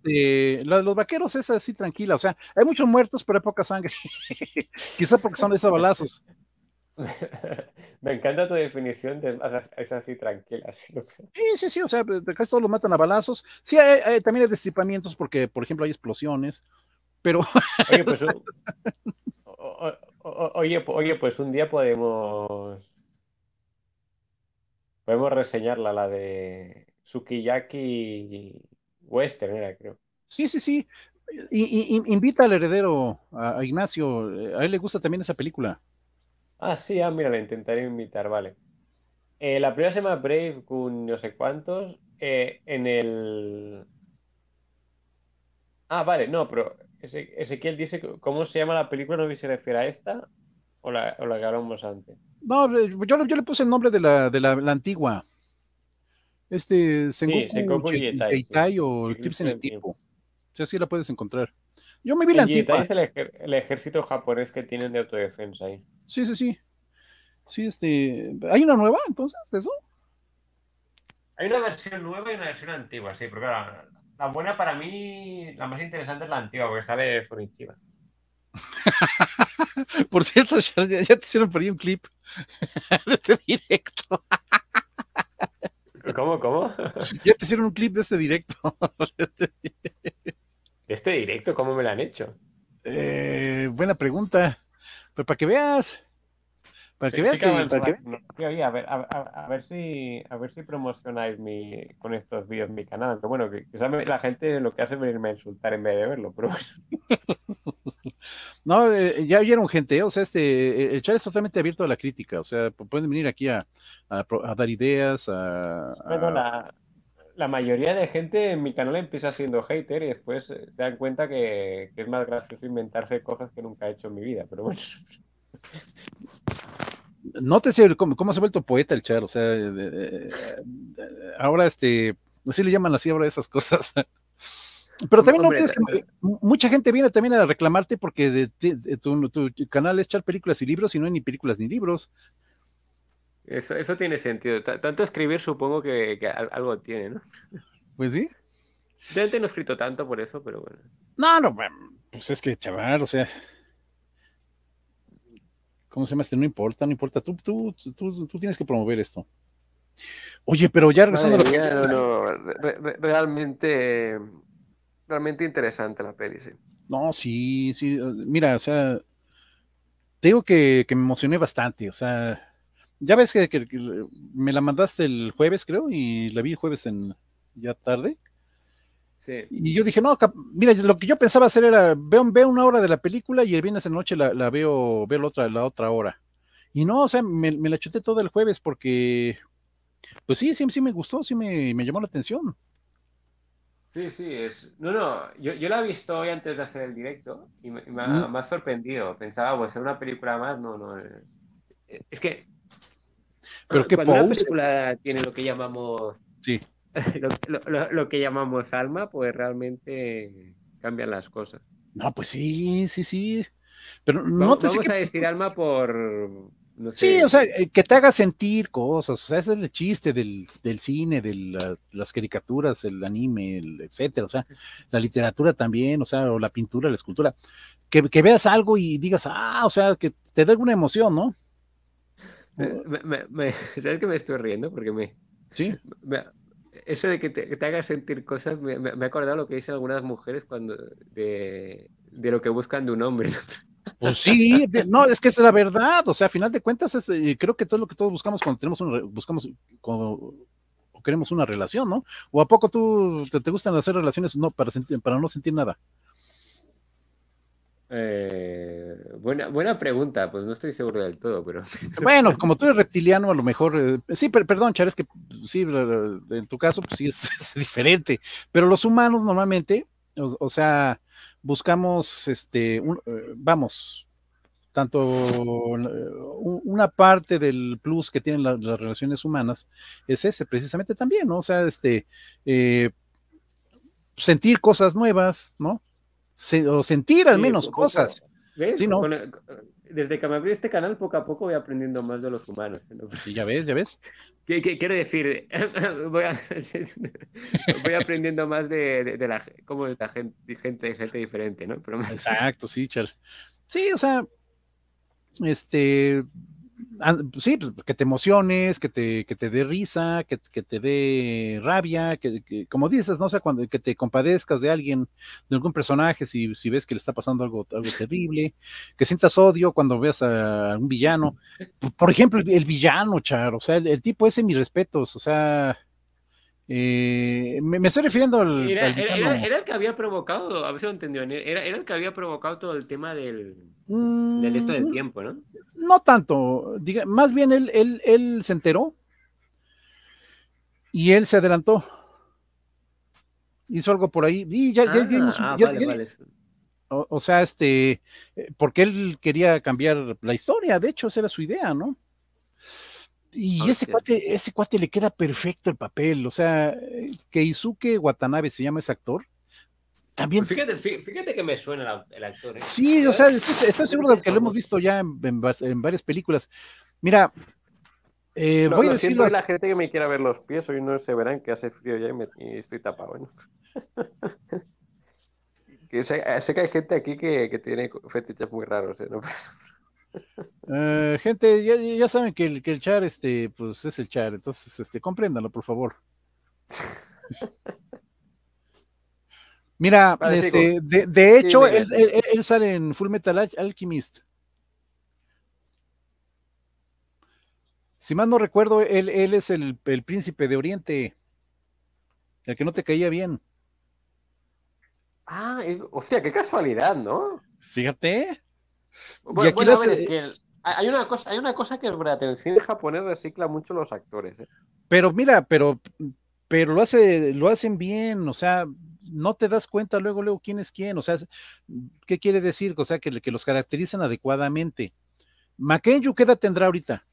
Speaker 1: la de los vaqueros es así tranquila, o sea, hay muchos muertos, pero hay poca sangre. Quizá porque son esos balazos.
Speaker 2: Me encanta tu definición de es así tranquila. Sí,
Speaker 1: sí, sí, o sea, casi todos los matan a balazos. Sí, también hay destripamientos porque, por ejemplo, hay explosiones, pero... Oye, pues,
Speaker 2: oye, oye, pues un día podemos... Podemos reseñarla, la de Sukiyaki western era, creo. Sí, sí, sí.
Speaker 1: invita al heredero, a, Ignacio. Eh, a él le gusta también esa película.
Speaker 2: Ah, sí, ah, mira, la intentaré invitar, vale. Eh, la primera se llama Brave con no sé cuántos. Eh, en el. Ah, vale, no, pero Ezequiel dice cómo se llama la película, no se refiere a esta o la, que hablamos antes.
Speaker 1: No, yo, yo le puse el nombre de la, la antigua. Este Sengoku, y o el Clips en el
Speaker 2: tiempo. O sea, sí la
Speaker 1: puedes encontrar.
Speaker 2: Yo me vi el la antigua. es el, ejército japonés que tienen de autodefensa ahí.
Speaker 1: Sí, sí, sí. Sí, este. ¿Hay una nueva entonces de eso?
Speaker 2: Hay una versión nueva y una versión antigua, sí, porque la, buena para mí, la más interesante es la antigua, porque sale Furichiba.
Speaker 1: Por cierto, ya, te hicieron por ahí un clip de este directo.
Speaker 2: ¿Cómo, cómo? Ya te hicieron un clip de este directo. ¿Este directo cómo me lo han hecho? Eh,
Speaker 1: buena pregunta. Pero para que veas. Para que veas que. a,
Speaker 2: ver, si, a ver si promocionáis mi, con estos vídeos mi canal. Pero bueno, que, sabe, la gente lo que hace es venirme a insultar en vez de verlo. Pero...
Speaker 1: no, eh, ya vieron gente. O sea, este, eh, el chat es totalmente abierto a la crítica. O sea, pueden venir aquí a, a, dar ideas. bueno,
Speaker 2: la, la, mayoría de gente en mi canal empieza siendo hater y después se eh, dan cuenta que, que es más gracioso inventarse cosas que nunca he hecho en mi vida. Pero bueno
Speaker 1: no te cómo, cómo se ha vuelto poeta el Char, o sea, ahora este, no le llaman así ahora esas cosas. Pero también que mucha gente viene también a reclamarte porque tu, canal es Char películas y libros y no hay ni películas ni libros.
Speaker 2: Eso, tiene sentido. tanto escribir supongo que, algo tiene, ¿no? Pues sí. Yo no he escrito tanto por eso, pero bueno. No,
Speaker 1: no, pues es que chaval, o sea, ¿Cómo se llama este? No importa, no importa. Tú, tú, tú, tienes que promover esto. Oye, pero ya regresando no,
Speaker 2: realmente, realmente interesante la peli, sí.
Speaker 1: No, sí, sí. Mira, o sea, te digo que, me emocioné bastante. O sea, ya ves que, que, me la mandaste el jueves, creo, y la vi el jueves en ya tarde. Y yo dije, no, mira, lo que yo pensaba hacer era, veo, una hora de la película y el viernes de noche la, veo, veo la otra, la otra hora. Y no, o sea, me, la chuté todo el jueves porque, pues sí, sí, me gustó, sí me, llamó la atención.
Speaker 2: Sí, sí, es... No, no, yo, la he visto hoy antes de hacer el directo y me, mm. ha, sorprendido. Pensaba, pues, hacer una película más, no, no. Eh, es que... Pero qué Cuando una película tiene lo que llamamos... Sí lo, que llamamos alma, pues realmente cambian las cosas.
Speaker 1: No, ah, pues sí, sí, sí. Pero no te te vamos a decir
Speaker 2: alma por. Sí,
Speaker 1: o sea, eh, que te haga sentir cosas. O sea, ese es el chiste del, cine, de las caricaturas, el anime, etcétera. O sea, la literatura también, o sea, o la pintura, la escultura. Que, veas algo y digas, ah, o sea, que te dé alguna emoción, ¿no?
Speaker 2: ¿Sabes que me estoy riendo? Porque me. Sí eso de que te, haga sentir cosas, me, ha acordado lo que dicen algunas mujeres cuando de, lo que buscan de un hombre.
Speaker 1: Pues sí, no, es que es la verdad. O sea, a final de cuentas, creo que todo lo que todos buscamos cuando tenemos buscamos cuando, queremos una relación, ¿no? ¿O a poco tú te, te gustan hacer relaciones no, para, sentir, para no sentir nada?
Speaker 2: Eh, buena, buena pregunta, pues no estoy seguro del todo, pero. Bueno, como
Speaker 1: tú eres reptiliano, a lo mejor. Eh, sí, perdón, Char, es que sí, en tu caso, pues sí es, diferente. Pero los humanos normalmente, o, sea, buscamos, este, eh, vamos, tanto una parte del plus que tienen las relaciones humanas es ese, precisamente también, O sea, este, sentir cosas nuevas, ¿no? o sentir al menos cosas. ¿Ves?
Speaker 2: desde que me abrí este canal, poco a poco voy aprendiendo más de los humanos. Y ya ves, ya ves. ¿Qué, qué quiero decir? voy, aprendiendo más de, de, la, cómo es la gente, gente, gente diferente, ¿no? Exacto, sí, Charles. Sí, o sea, este,
Speaker 1: sí, pues, que te emociones, que te, te dé risa, que, te dé rabia, que, como dices, no sé, cuando que te compadezcas de alguien, de algún personaje, si, si ves que le está pasando algo, algo terrible, que sientas odio cuando veas a un villano. Por ejemplo, el, villano, Char, o sea, el, tipo ese, mis respetos, o sea. Eh, me, estoy refiriendo al. Era, el
Speaker 2: que había provocado, a ver si lo entendió, era, era el que había provocado todo el tema del, del
Speaker 1: mm, esto del tiempo,
Speaker 2: ¿no? No
Speaker 1: tanto, diga, más bien él, él, él se enteró y él se adelantó. Hizo algo por ahí. O, sea, este, eh, porque él quería cambiar la historia, de hecho, esa era su idea, ¿no? Y ese cuate, ese cuate le queda perfecto el papel, o sea, eh, Keisuke Watanabe se llama ese actor.
Speaker 2: También. Fíjate, fíjate que me suena el actor. ¿eh? Sí, o sea, estoy, seguro de
Speaker 1: que lo hemos visto ya en, varias películas. Mira, eh, voy a decirlo. A la
Speaker 2: gente que me quiera ver los pies, hoy no se verán que hace frío ya y, estoy tapado. ¿eh? sé, que hay gente aquí que, tiene fetiches muy raros. Pues.
Speaker 1: gente, ya, saben que el, char este, pues es el char, entonces este, compréndanlo, por favor. Mira, este, de, hecho, él, sale en Full Metal Alchemist. Si más no recuerdo, él, es el, príncipe de Oriente, el que no te caía bien.
Speaker 2: Ah, o sea, qué casualidad, ¿no?
Speaker 1: Fíjate.
Speaker 2: Bueno, es eh, que hay una cosa, hay una cosa que es verdad, el cine japonés recicla mucho los actores. ¿eh?
Speaker 1: Pero mira, pero, pero lo hace, lo hacen bien, o sea, no te das cuenta luego, luego quién es quién, o sea, ¿qué quiere decir? O sea, que, los caracterizan adecuadamente. Makenyu, ¿qué edad tendrá ahorita?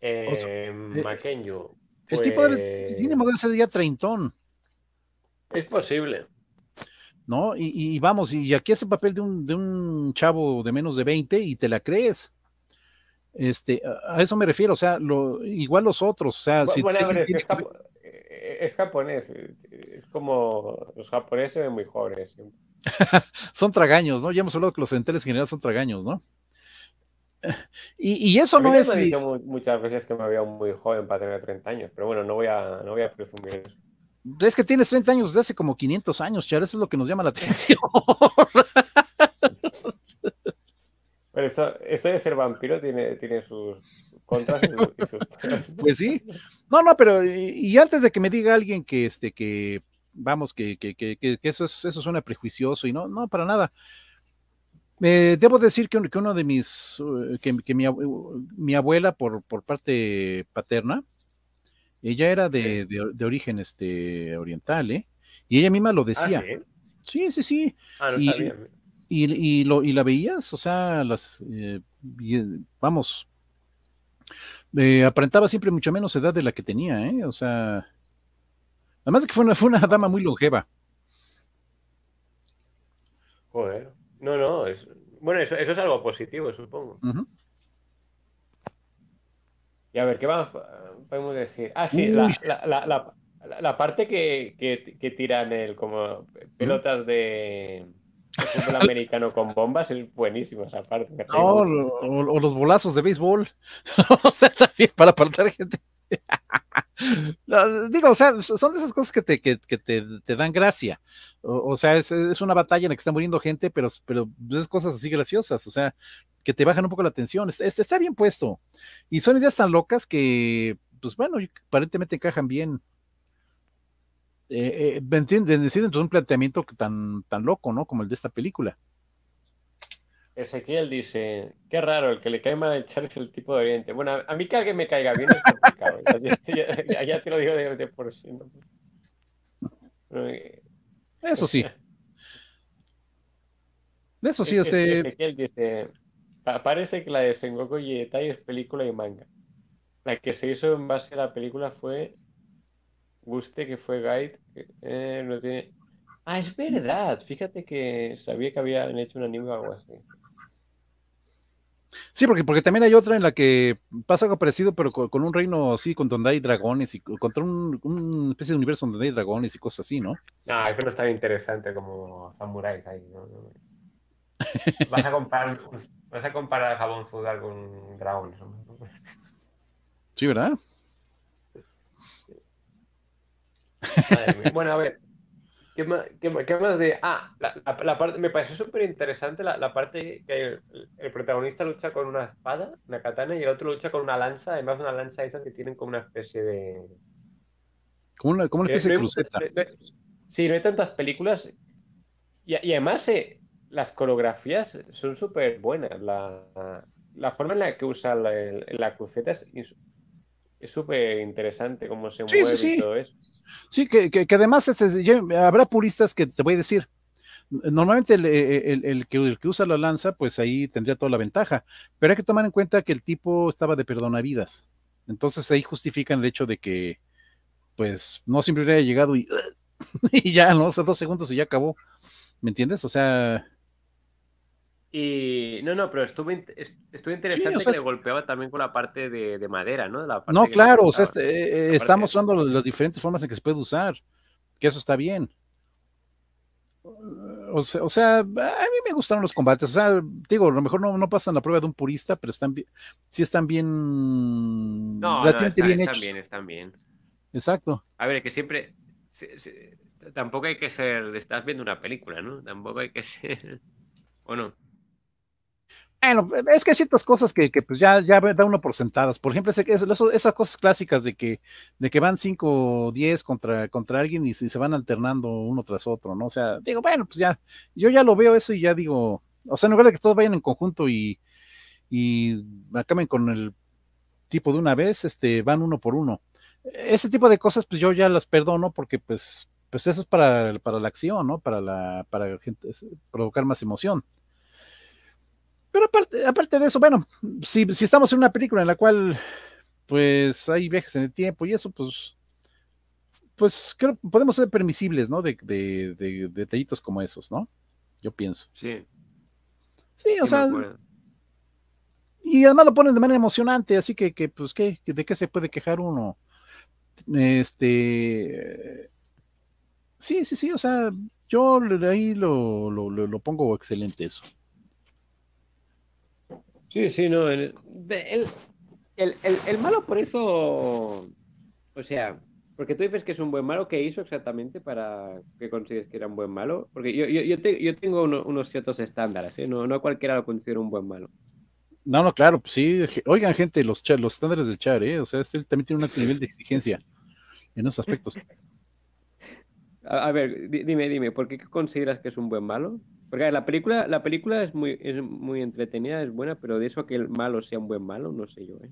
Speaker 2: Eh, eh, el tipo de, tiene
Speaker 1: pues modelo sería treintón.
Speaker 2: Es posible.
Speaker 1: ¿No? Y, vamos, y aquí hace papel de un, de un chavo de menos de 20 y te la crees. Este, a eso me refiero, o sea, lo, igual los otros, o sea, si,
Speaker 2: eh, es japonés. Eh, es como los japoneses ven muy jóvenes.
Speaker 1: son tragaños, ¿no? Ya hemos hablado que los orientales en general son tragaños, ¿no? Y, eso no es. Me dicho
Speaker 2: muchas veces que me había muy joven para tener 30 años, pero bueno, no voy a, no voy a presumir
Speaker 1: Es que tienes 30 años desde hace como 500 años, Char, eso es lo que nos llama la atención.
Speaker 2: Pero esto, esto de ser vampiro tiene, tiene sus contras y sus... Pues sí,
Speaker 1: no, no, pero y, antes de que me diga alguien que este, que vamos, que, eso es, eso suena prejuicioso y no, no, para nada. Me eh, debo decir que, uno de mis, uh, que, uh, mi, abuela por, por parte paterna, ella era de, de, origen este, oriental, ¿eh? Y ella misma lo ah, decía. sí, sí, sí. Ah, y, y, lo, y la veías, o sea, las, eh, vamos, eh, aparentaba siempre mucho menos edad de la que tenía, ¿eh? O sea, además de que fue una, dama muy longeva.
Speaker 2: Joder, no, no, es, bueno, eso, es algo positivo, supongo. Y a ver, ¿qué más podemos decir? Ah, sí, la, parte que, que, que tiran el, como pelotas de el americano con bombas es buenísimo esa parte. o,
Speaker 1: los bolazos de béisbol. o sea, también para apartar gente. digo, o sea, son de esas cosas que te, te, dan gracia. O, sea, es, una batalla en la que está muriendo gente, pero, pero es cosas así graciosas, o sea, que te bajan un poco la atención. está bien puesto. Y son ideas tan locas que, pues bueno, aparentemente encajan bien eh, eh un planteamiento tan, tan loco, ¿no? Como el de esta película.
Speaker 2: Ezequiel dice, qué raro, el que le cae mal el Charles es el tipo de Oriente. Bueno, a, mí que alguien me caiga bien es complicado. ¿eh? ya, te lo digo de, por sí. Eh, eso sí. Eso sí, e-, e-, Ezequiel dice, parece que la de Sengoku Yetai es película y manga. La que se hizo en base a la película fue guste que fue Guide. Eh, Ah, es mm. verdad. Fíjate que sabía que habían hecho una anime o algo así.
Speaker 1: Sí, porque, porque también hay otra en la que pasa algo parecido, pero con, un reino así, con donde hay dragones y contra un, una especie de universo donde hay dragones y cosas así, ¿no?
Speaker 2: Ah, no, eso no está interesante como samuráis ahí, Vas a comparar, vas a comparar jabón sudar con dragones. Sí, ¿verdad? bueno, a ver, ¿qué más, de...? Ah, la, parte, me parece súper interesante la, parte que el, protagonista lucha con una espada, una katana, y el otro lucha con una lanza, además una lanza esa que tienen como una especie de...
Speaker 1: Como una, eh, especie de cruceta.
Speaker 2: sí, hay tantas películas. Y, además eh, las coreografías son súper buenas. La, forma en la que usa la, la cruceta es es súper interesante cómo se mueve sí, todo
Speaker 1: Sí, que, además habrá puristas que te voy a decir, normalmente el, que, que, usa la lanza, pues ahí tendría toda la ventaja, pero hay que tomar en cuenta que el tipo estaba de perdonavidas. Entonces ahí justifican el hecho de que, pues, no siempre hubiera llegado y, y ya, ¿no? O sea, dos segundos y ya acabó. ¿Me entiendes? O sea,
Speaker 2: y no, no, pero estuvo, interesante que le golpeaba también con la parte de, madera, ¿no? no, claro, o sea, este, eh, eh, está
Speaker 1: mostrando las diferentes formas en que se puede usar, que eso está bien. O sea, a mí me gustaron los combates. O sea, digo, a lo mejor no, no pasan la prueba de un purista, pero están bien, si están bien. No, no bien bien, están bien. Exacto.
Speaker 2: A ver, que siempre. tampoco hay que ser. Estás viendo una película, ¿no? Tampoco hay que ser. ¿O no?
Speaker 1: Bueno, es que hay ciertas cosas que, pues ya, ya da uno por sentadas. Por ejemplo, esas cosas clásicas de que, de que van 5 o 10 contra, contra alguien y, se van alternando uno tras otro, ¿no? O sea, digo, bueno, pues ya, yo ya lo veo eso y ya digo, o sea, en lugar de que todos vayan en conjunto y, y acaben con el tipo de una vez, este, van uno por uno. Ese tipo de cosas, pues yo ya las perdono porque pues, pues eso es para, para la acción, ¿no? Para la, para gente, provocar más emoción pero aparte, aparte de eso, bueno, si, estamos en una película en la cual pues hay viajes en el tiempo y eso, pues, pues creo podemos ser permisibles, ¿no? De, de, detallitos como esos, ¿no? Yo pienso.
Speaker 2: Sí. Sí,
Speaker 1: o sea. Y además lo ponen de manera emocionante, así que, que pues, ¿qué, ¿de qué se puede quejar uno? Este. Sí, sí, sí, o sea, yo ahí lo pongo excelente eso.
Speaker 2: Sí, sí, no. El, malo por eso. O sea, porque tú dices que es un buen malo. ¿Qué hizo exactamente para que consigues que era un buen malo? Porque yo, yo, tengo unos ciertos estándares, ¿eh? No, no cualquiera lo considera un buen malo.
Speaker 1: No, no, claro, pues sí. Oigan, gente, los, estándares del char, ¿eh? O sea, este también tiene un alto nivel de exigencia en esos aspectos.
Speaker 2: a ver, dime, dime, ¿por qué consideras que es un buen malo? Porque la película, la película es muy, muy entretenida, es buena, pero de eso que el malo sea un buen malo, no sé yo, ¿eh?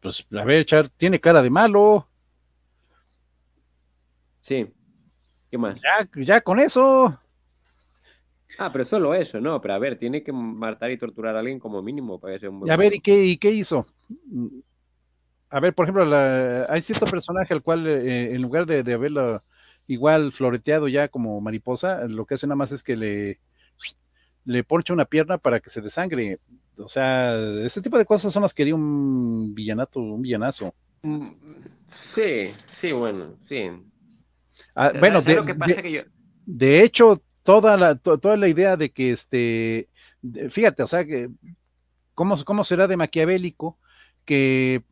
Speaker 1: Pues a ver, Char, tiene cara de malo.
Speaker 2: Sí. ¿Qué más? Ya, con
Speaker 1: eso.
Speaker 2: Ah, pero solo eso, no, pero a ver, tiene que matar y torturar a alguien como mínimo para que sea un y A ver, ¿y
Speaker 1: qué, hizo? A ver, por ejemplo, hay cierto personaje al cual eh, en lugar de, de haberlo igual floreteado ya como mariposa, lo que hace nada más es que le, le poncha una pierna para que se desangre. O sea, ese tipo de cosas son las que haría un villanato, un villanazo.
Speaker 2: Sí, sí, bueno, sí.
Speaker 1: bueno, de, hecho, toda la, toda la idea de que este, fíjate, o sea, que, ¿cómo, ¿cómo será de maquiavélico que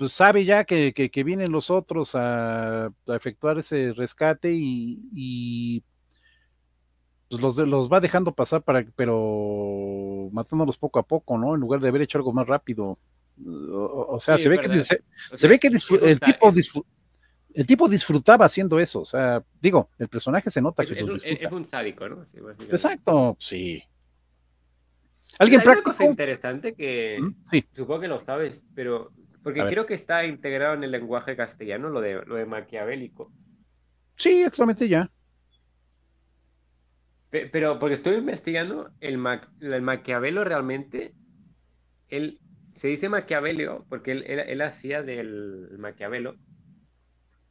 Speaker 1: pues sabe ya que, vienen los otros a, efectuar ese rescate y, pues, los, los va dejando pasar, para, pero matándolos poco a poco, ¿no? En lugar de haber hecho algo más rápido. O, sea, se, ve que, se, ve que el tipo el tipo disfrutaba haciendo eso. O sea, digo, el personaje se nota que es, e, Es
Speaker 2: un sádico, ¿no?
Speaker 1: Exacto,
Speaker 2: sí. Alguien práctico. Una cosa interesante que ¿Mm? supongo que lo sabes, pero porque creo que está integrado en el lenguaje castellano lo de, lo de maquiavélico.
Speaker 1: Sí, exactamente ya.
Speaker 2: Pero porque estoy investigando, el, el Maquiavelo realmente, él se dice Maquiavelio porque él, hacía del Maquiavelo,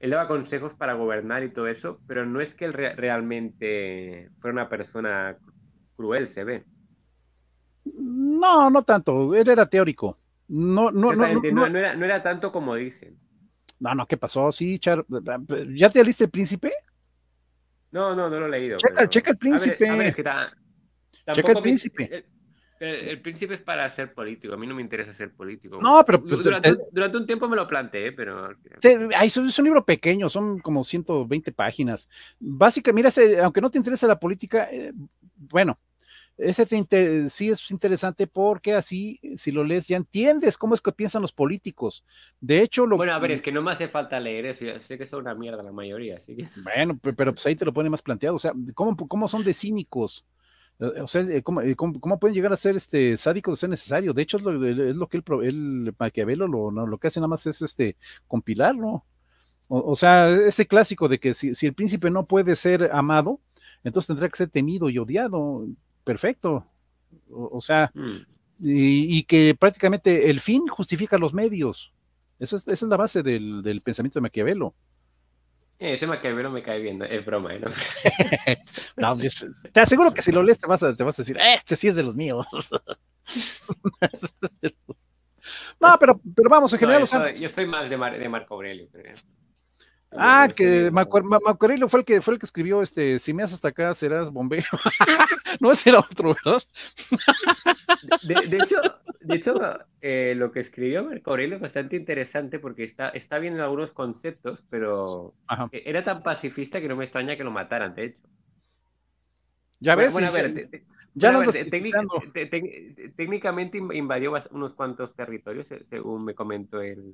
Speaker 2: él daba consejos para gobernar y todo eso, pero no es que él realmente fuera una persona cruel, se ve.
Speaker 1: No, no tanto, él era teórico. No, no, no,
Speaker 2: no, era, tanto como dicen.
Speaker 1: No, no, ¿qué pasó? Sí, Char... ¿ya te leíste el príncipe?
Speaker 2: No, no, no lo he leído. Checa, el príncipe. Checa el príncipe. El, príncipe es para ser político. A mí no me interesa ser político. No, pero pues, durante, un tiempo me lo planteé, pero.
Speaker 1: es un libro pequeño, son como 120 páginas. Básicamente, mira, aunque no te interese la política, eh, bueno, ese sí es interesante porque así, eh, si lo lees, ya entiendes cómo es que piensan los políticos. De hecho, lo. Bueno, a ver, mm es
Speaker 2: que no me hace falta leer eso. sé que es una mierda la mayoría. Así que...
Speaker 1: Bueno, pero pues ahí te lo pone más planteado. O sea, ¿cómo, cómo son de cínicos? Eh, o sea, eh, ¿cómo, ¿cómo, pueden llegar a ser este sádicos de ser necesario? De hecho, es lo, que el, Maquiavelo lo, que hace nada más es este compilarlo. O, sea, ese clásico de que si, si, el príncipe no puede ser amado, entonces tendrá que ser temido y odiado perfecto. O, sea, mm. y, que prácticamente el fin justifica los medios. Eso es, esa es la base del, del pensamiento de Maquiavelo.
Speaker 2: Eh, ese Maquiavelo me cae bien, es broma, ¿eh?
Speaker 1: no te aseguro que si lo lees te vas a, te vas a decir, este sí es de los míos.
Speaker 2: no, pero, pero vamos, en general. yo, soy, más de, Marco Aurelio. Pero...
Speaker 1: Ah, que Macu fue el que fue el que escribió este, si me haces hasta acá serás bombeo.
Speaker 2: no es el otro, ¿verdad? de, hecho, de hecho eh, lo que escribió mercurio es bastante interesante porque está, está bien en algunos conceptos, pero e, era tan pacifista que no me extraña que lo mataran, de hecho. Ya ves. técnicamente invadió unos cuantos territorios, según me comentó el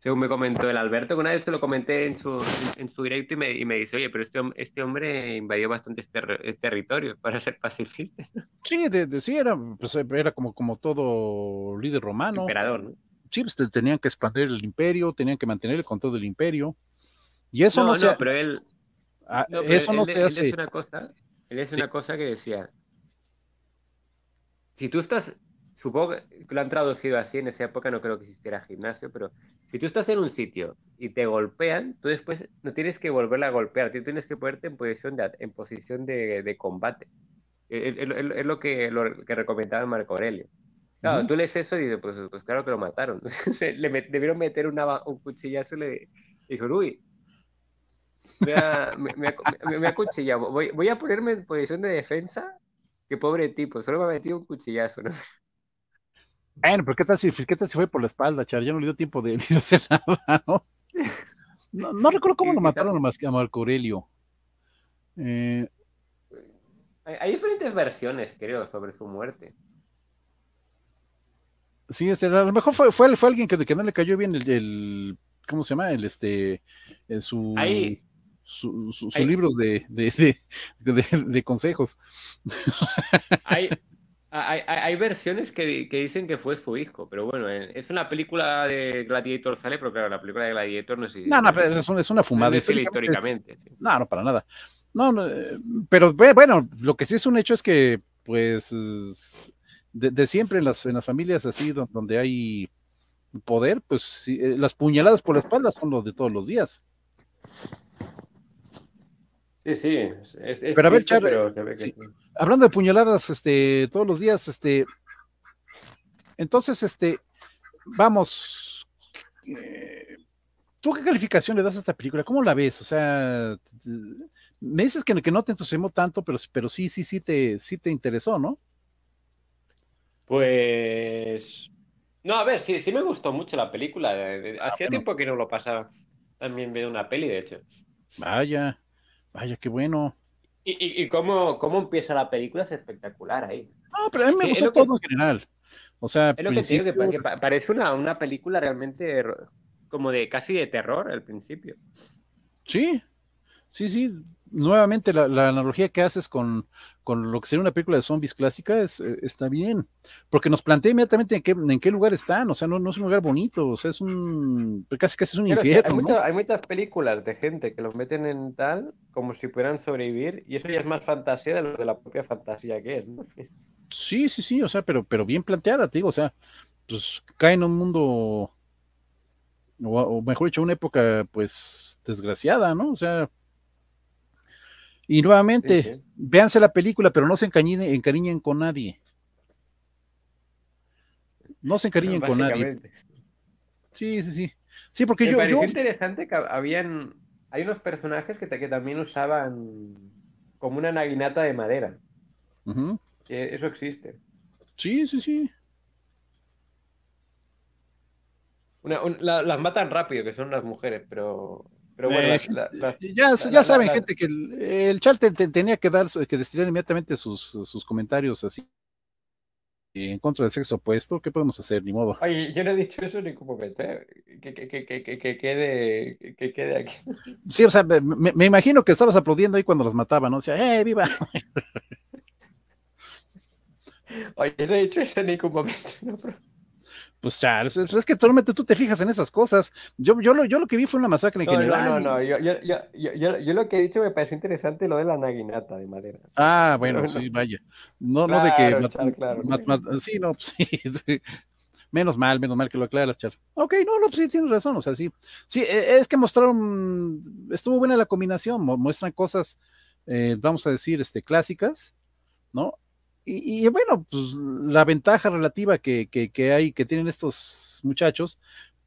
Speaker 2: según me comentó el Alberto, una vez se lo comenté en su, en su directo y me, y me dice, oye, pero este, este hombre invadió bastante este territorio para ser pacifista.
Speaker 1: Sí, sí era, pues, era como, como todo líder romano. Emperador, ¿no? Sí, pues, tenían que expandir el imperio, tenían que mantener el control del imperio.
Speaker 2: Y eso no, no, se... Ah, no pero él... eso no se hace... Él es una cosa, es una cosa que decía, si tú estás supongo que lo han traducido así, en esa época no creo que existiera gimnasio, pero si tú estás en un sitio y te golpean, tú después no tienes que volver a golpear, tú tienes que ponerte en posición de, en posición de, combate. E, e, e, es, lo, que, lo que recomendaba Marco Aurelio. Claro, tú lees eso y dices, pues, pues claro que lo mataron. le debieron meter una, un cuchillazo y le dijo, uy, me ha, cuchillado. Voy, a ponerme en posición de defensa. qué pobre tipo, solo me ha metido un cuchillazo, ¿no?
Speaker 1: Bueno, pero pues, pues, ¿qué tal si, fue por la espalda, Char? Ya no le dio tiempo de, de hacer nada, ¿no? No, recuerdo cómo lo mataron más que a Marco Aurelio. Eh,
Speaker 2: hay diferentes versiones, creo, sobre su muerte.
Speaker 1: Sí, este, a lo mejor fue, fue, alguien que, no le cayó bien el, ¿cómo se llama? El este su, ahí, su, su, libros de, de, consejos.
Speaker 2: Hay, hay, versiones que, dicen que fue su hijo, pero bueno, es una película de Gladiator sale, pero claro, la película de Gladiator no es. No, no, es,
Speaker 1: una, es una fumada. No históricamente. no, no, para nada. No, no, eh, pero bueno, lo que sí es un hecho es que, pues, de, siempre en las, las familias así, donde hay poder, pues eh, las puñaladas por la espalda son los de todos los días.
Speaker 2: Sí, sí. pero a ver,
Speaker 1: hablando de puñaladas, este, todos los días, este, entonces, este, vamos. Eh, ¿Tú qué calificación le das a esta película? ¿Cómo la ves? O sea, me dices que, no te entusiasmó tanto, pero, pero sí, sí, sí te, sí te interesó, ¿no?
Speaker 2: Pues. No, a ver, sí, sí me gustó mucho la película. Eh, eh, ah, hacía tiempo que no lo pasaba. También veo una peli, de hecho.
Speaker 1: Vaya. Vaya, qué bueno.
Speaker 2: Y, cómo, cómo, empieza la película es espectacular ahí. No,
Speaker 1: pero a mí me gustó todo en general. O sea, es lo que,
Speaker 2: parece una, una película realmente como de casi de terror al principio.
Speaker 1: Sí, sí, sí nuevamente la, analogía que haces con, con, lo que sería una película de zombies clásica eh, está bien, porque nos plantea inmediatamente en qué, lugar están, o sea, no, es un lugar bonito, o sea, es un, pues, casi casi es un infierno. Hay,
Speaker 2: muchas películas de gente que los meten en tal como si pudieran sobrevivir, y eso ya es más fantasía de lo de la propia fantasía que es, ¿no?
Speaker 1: Sí, sí, sí, o sea, pero, pero bien planteada, te digo, o sea, pues cae en un mundo, o, o, mejor dicho, una época, pues, desgraciada, ¿no? O sea, y nuevamente, véanse la película, pero no se encariñen, con nadie. No se encariñen con nadie. Sí, sí, sí. Sí, porque yo.
Speaker 2: interesante que habían. Hay unos personajes que, que también usaban como una naguinata de madera. Eso existe. Sí, sí, sí. las matan rápido, que son las mujeres, pero pero bueno, ya, saben, gente, que
Speaker 1: el, chat tenía que dar, que destilar inmediatamente sus, sus comentarios así en contra del sexo opuesto, ¿qué podemos hacer? Ni modo.
Speaker 2: Oye, yo no he dicho eso en ningún momento, ¿eh? que, que, que, que, quede, que quede aquí.
Speaker 1: Sí, o sea, me, imagino que estabas aplaudiendo ahí cuando las mataban, ¿no? O sea, ¡eh, viva!
Speaker 2: Oye, no he dicho eso en ningún momento, ¿no?
Speaker 1: pues Charles, pues, es que solamente tú te fijas en esas cosas. Yo, yo, lo, yo lo que vi fue una masacre en general. No, no, no,
Speaker 2: yo, yo, yo, yo, lo que he dicho me parece interesante lo de la naguinata de madera.
Speaker 1: Ah, bueno, sí, vaya. No, no de que... sí, no, pues, sí, Menos mal, menos mal que lo aclaras, Char.
Speaker 2: Ok, no, no, pues, sí, tienes razón,
Speaker 1: o sea, sí. Sí, e, es que mostraron, estuvo buena la combinación, muestran cosas, eh, vamos a decir, este, clásicas, ¿no? y, bueno, pues la ventaja relativa que, hay, que tienen estos muchachos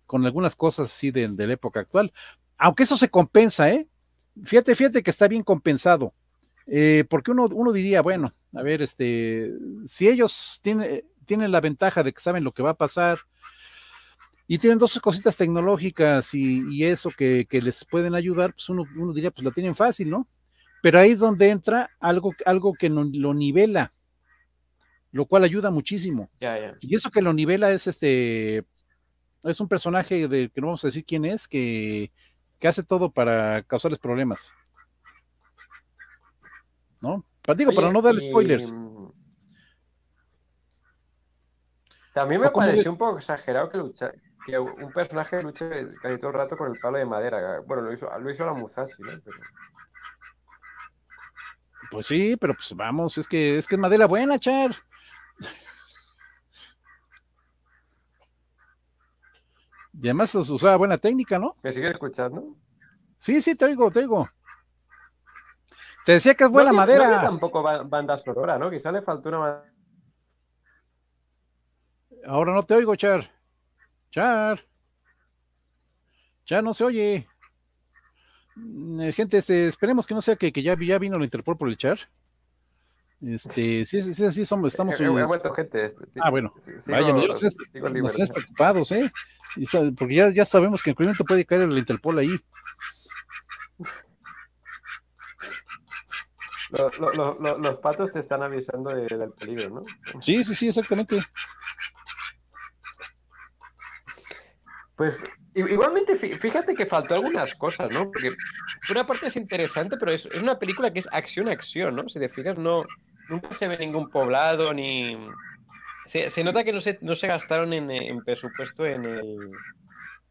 Speaker 1: con algunas cosas así de, la época actual. Aunque eso se compensa, ¿eh? Fíjate, fíjate que está bien compensado. Eh, porque uno, diría, bueno, a ver, este, si ellos tienen, tienen la ventaja de que saben lo que va a pasar y tienen dos cositas tecnológicas y, eso que, les pueden ayudar, pues uno, uno diría, pues la tienen fácil, ¿no? Pero ahí es donde entra algo, algo que lo nivela lo cual ayuda muchísimo. Y eso que lo nivela es este, es un personaje de que no vamos a decir quién es, que, hace todo para causarles problemas. ¿No? digo, para no dar spoilers. Mm,
Speaker 2: también me pareció un poco exagerado que que un personaje luche casi todo el rato con el palo de madera. Bueno, lo hizo, lo hizo la Musashi, ¿no?
Speaker 1: Pues sí, pero pues vamos, es que es que es madera buena, Char. Y además usaba buena técnica, ¿no?
Speaker 2: ¿Me sigue escuchando?
Speaker 1: Sí, sí, te oigo, te oigo.
Speaker 2: Te decía que es buena madera. tampoco banda sonora, ¿no? Quizá le faltó una.
Speaker 1: Ahora no te oigo, Char. Char. Ya no se oye. Mm, eh, gente, este, esperemos que no sea que, ya, vino lo Interpol por el Char. Este, sí, sí, sí, somos, estamos. He,
Speaker 2: gente. Este, ah, bueno. Vaya, no
Speaker 1: preocupados, ¿eh? porque ya, ya sabemos que en cualquier puede caer el Interpol ahí.
Speaker 2: Los, los patos te están avisando del peligro, ¿no?
Speaker 1: Sí, sí, sí, exactamente.
Speaker 2: Pues igualmente, fíjate que faltó algunas cosas, ¿no? Porque una parte es interesante, pero es, es una película que es acción-acción, ¿no? Si te fijas, no, nunca se ve ningún poblado ni. Se, se nota que no se, no se gastaron en, presupuesto en el,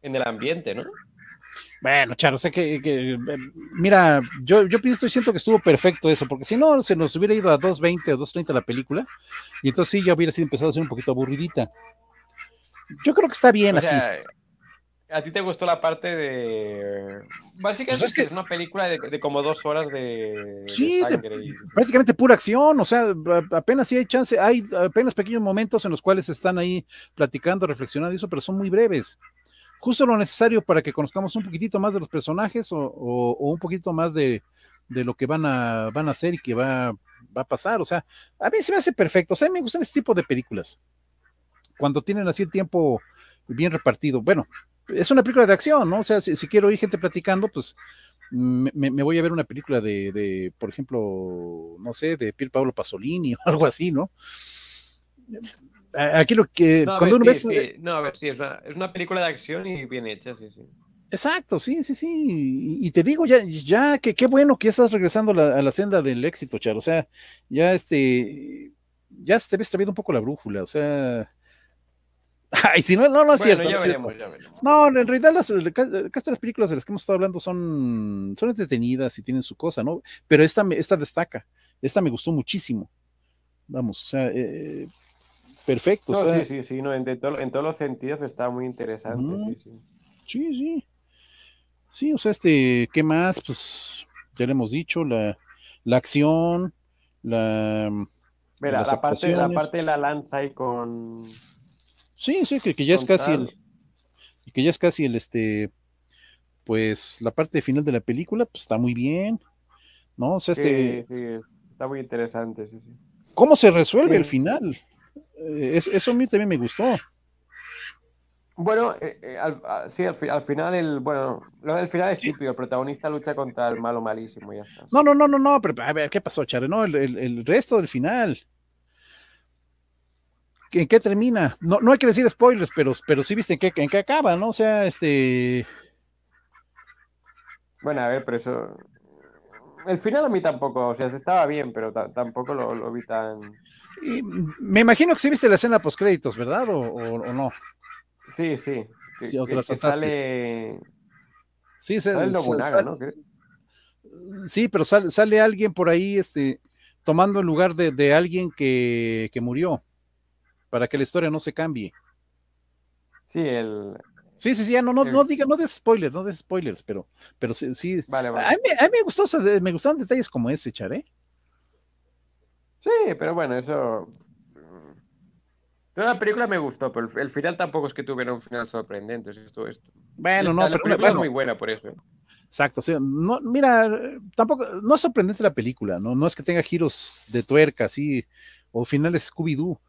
Speaker 2: en el ambiente, ¿no?
Speaker 1: Bueno, Charo, sé que, mira, yo, yo pienso y siento que estuvo perfecto eso, porque si no, se nos hubiera ido a 2.20 o 2.30 la película, y entonces sí, ya hubiera sido empezado a ser un poquito aburridita. Yo creo que está bien así.
Speaker 2: ¿A ti te gustó la parte de. Básicamente pues es, una película de, como dos horas de. Sí, de
Speaker 1: prácticamente pura acción. O sea, apenas si hay chance. Hay apenas pequeños momentos en los cuales están ahí platicando, reflexionando y eso, pero son muy breves. Justo lo necesario para que conozcamos un poquitito más de los personajes o, un poquito más de, lo que van a, van a hacer y que va, va a pasar. O sea, a mí se me hace perfecto. O sea, a mí me gustan este tipo de películas. Cuando tienen así el tiempo bien repartido. Bueno, es una película de acción, ¿no? O sea, si, quiero oír gente platicando, pues me, voy a ver una película de, por ejemplo, no sé, de Pier Paolo Pasolini o algo así, ¿no?
Speaker 2: Aquí lo que. No, cuando uno ve... No, a ver, sí, es una, es una, película de acción y bien hecha, sí, sí.
Speaker 1: Exacto, sí, sí, sí. Y, te digo, ya, ya, que qué bueno que estás regresando a la, senda del éxito, Char. O sea, ya este. Ya se te ves traído un poco la brújula, o sea si no, no, no es cierto. no, en realidad las, las películas de las que hemos estado hablando son, son entretenidas y tienen su cosa, ¿no? Pero esta, esta destaca, esta me gustó muchísimo. Vamos, o sea, eh, perfecto. sí, sí,
Speaker 2: sí, en, todos los sentidos está muy interesante. sí,
Speaker 1: sí. sí, o sea, este, ¿qué más? Pues ya le hemos dicho, la, acción, la... Mira, la parte, la parte
Speaker 2: de la lanza ahí con Sí, sí, que, ya es casi el,
Speaker 1: que ya es casi el este, pues la parte final de la película, pues está muy bien, ¿no? O sea, sí,
Speaker 2: sí, está muy interesante, sí, sí.
Speaker 1: ¿Cómo se resuelve el final? Eh, eso a mí también me gustó.
Speaker 2: Bueno, eh, eh, ah, sí, al, final el, bueno, lo del final es típico, el protagonista lucha contra el malo malísimo y ya está.
Speaker 1: No, no, no, no, no, pero a ver, ¿qué pasó, Charre? No, el resto del final. ¿en qué termina? No, no hay que decir spoilers, pero, pero sí viste en qué, acaba, ¿no? O sea, este.
Speaker 2: Bueno, a ver, pero eso. El final a mí tampoco, o sea, estaba bien, pero tampoco lo, vi tan.
Speaker 1: me imagino que sí viste la escena post créditos, ¿verdad? ¿O, no? Sí,
Speaker 2: sí. sí, Sí, sale
Speaker 1: Sí, pero sale, alguien por ahí, este, tomando el lugar de, alguien que murió para que la historia no se cambie. Sí, el. Sí, sí, sí, no, no, no diga, no des spoilers, no des spoilers, pero, pero sí, Vale, vale. A, mí, me gustó, me gustaron detalles como ese, Charé.
Speaker 2: Sí, pero bueno, eso. Toda mm, la película me gustó, pero el final tampoco es que tuviera un final sorprendente. Esto, esto. Bueno, no, la, película es muy buena por eso. ¿eh?
Speaker 1: Exacto, mira, tampoco, no es sorprendente la película, ¿no? no es que tenga giros de tuerca, sí... o finales Scooby-Doo,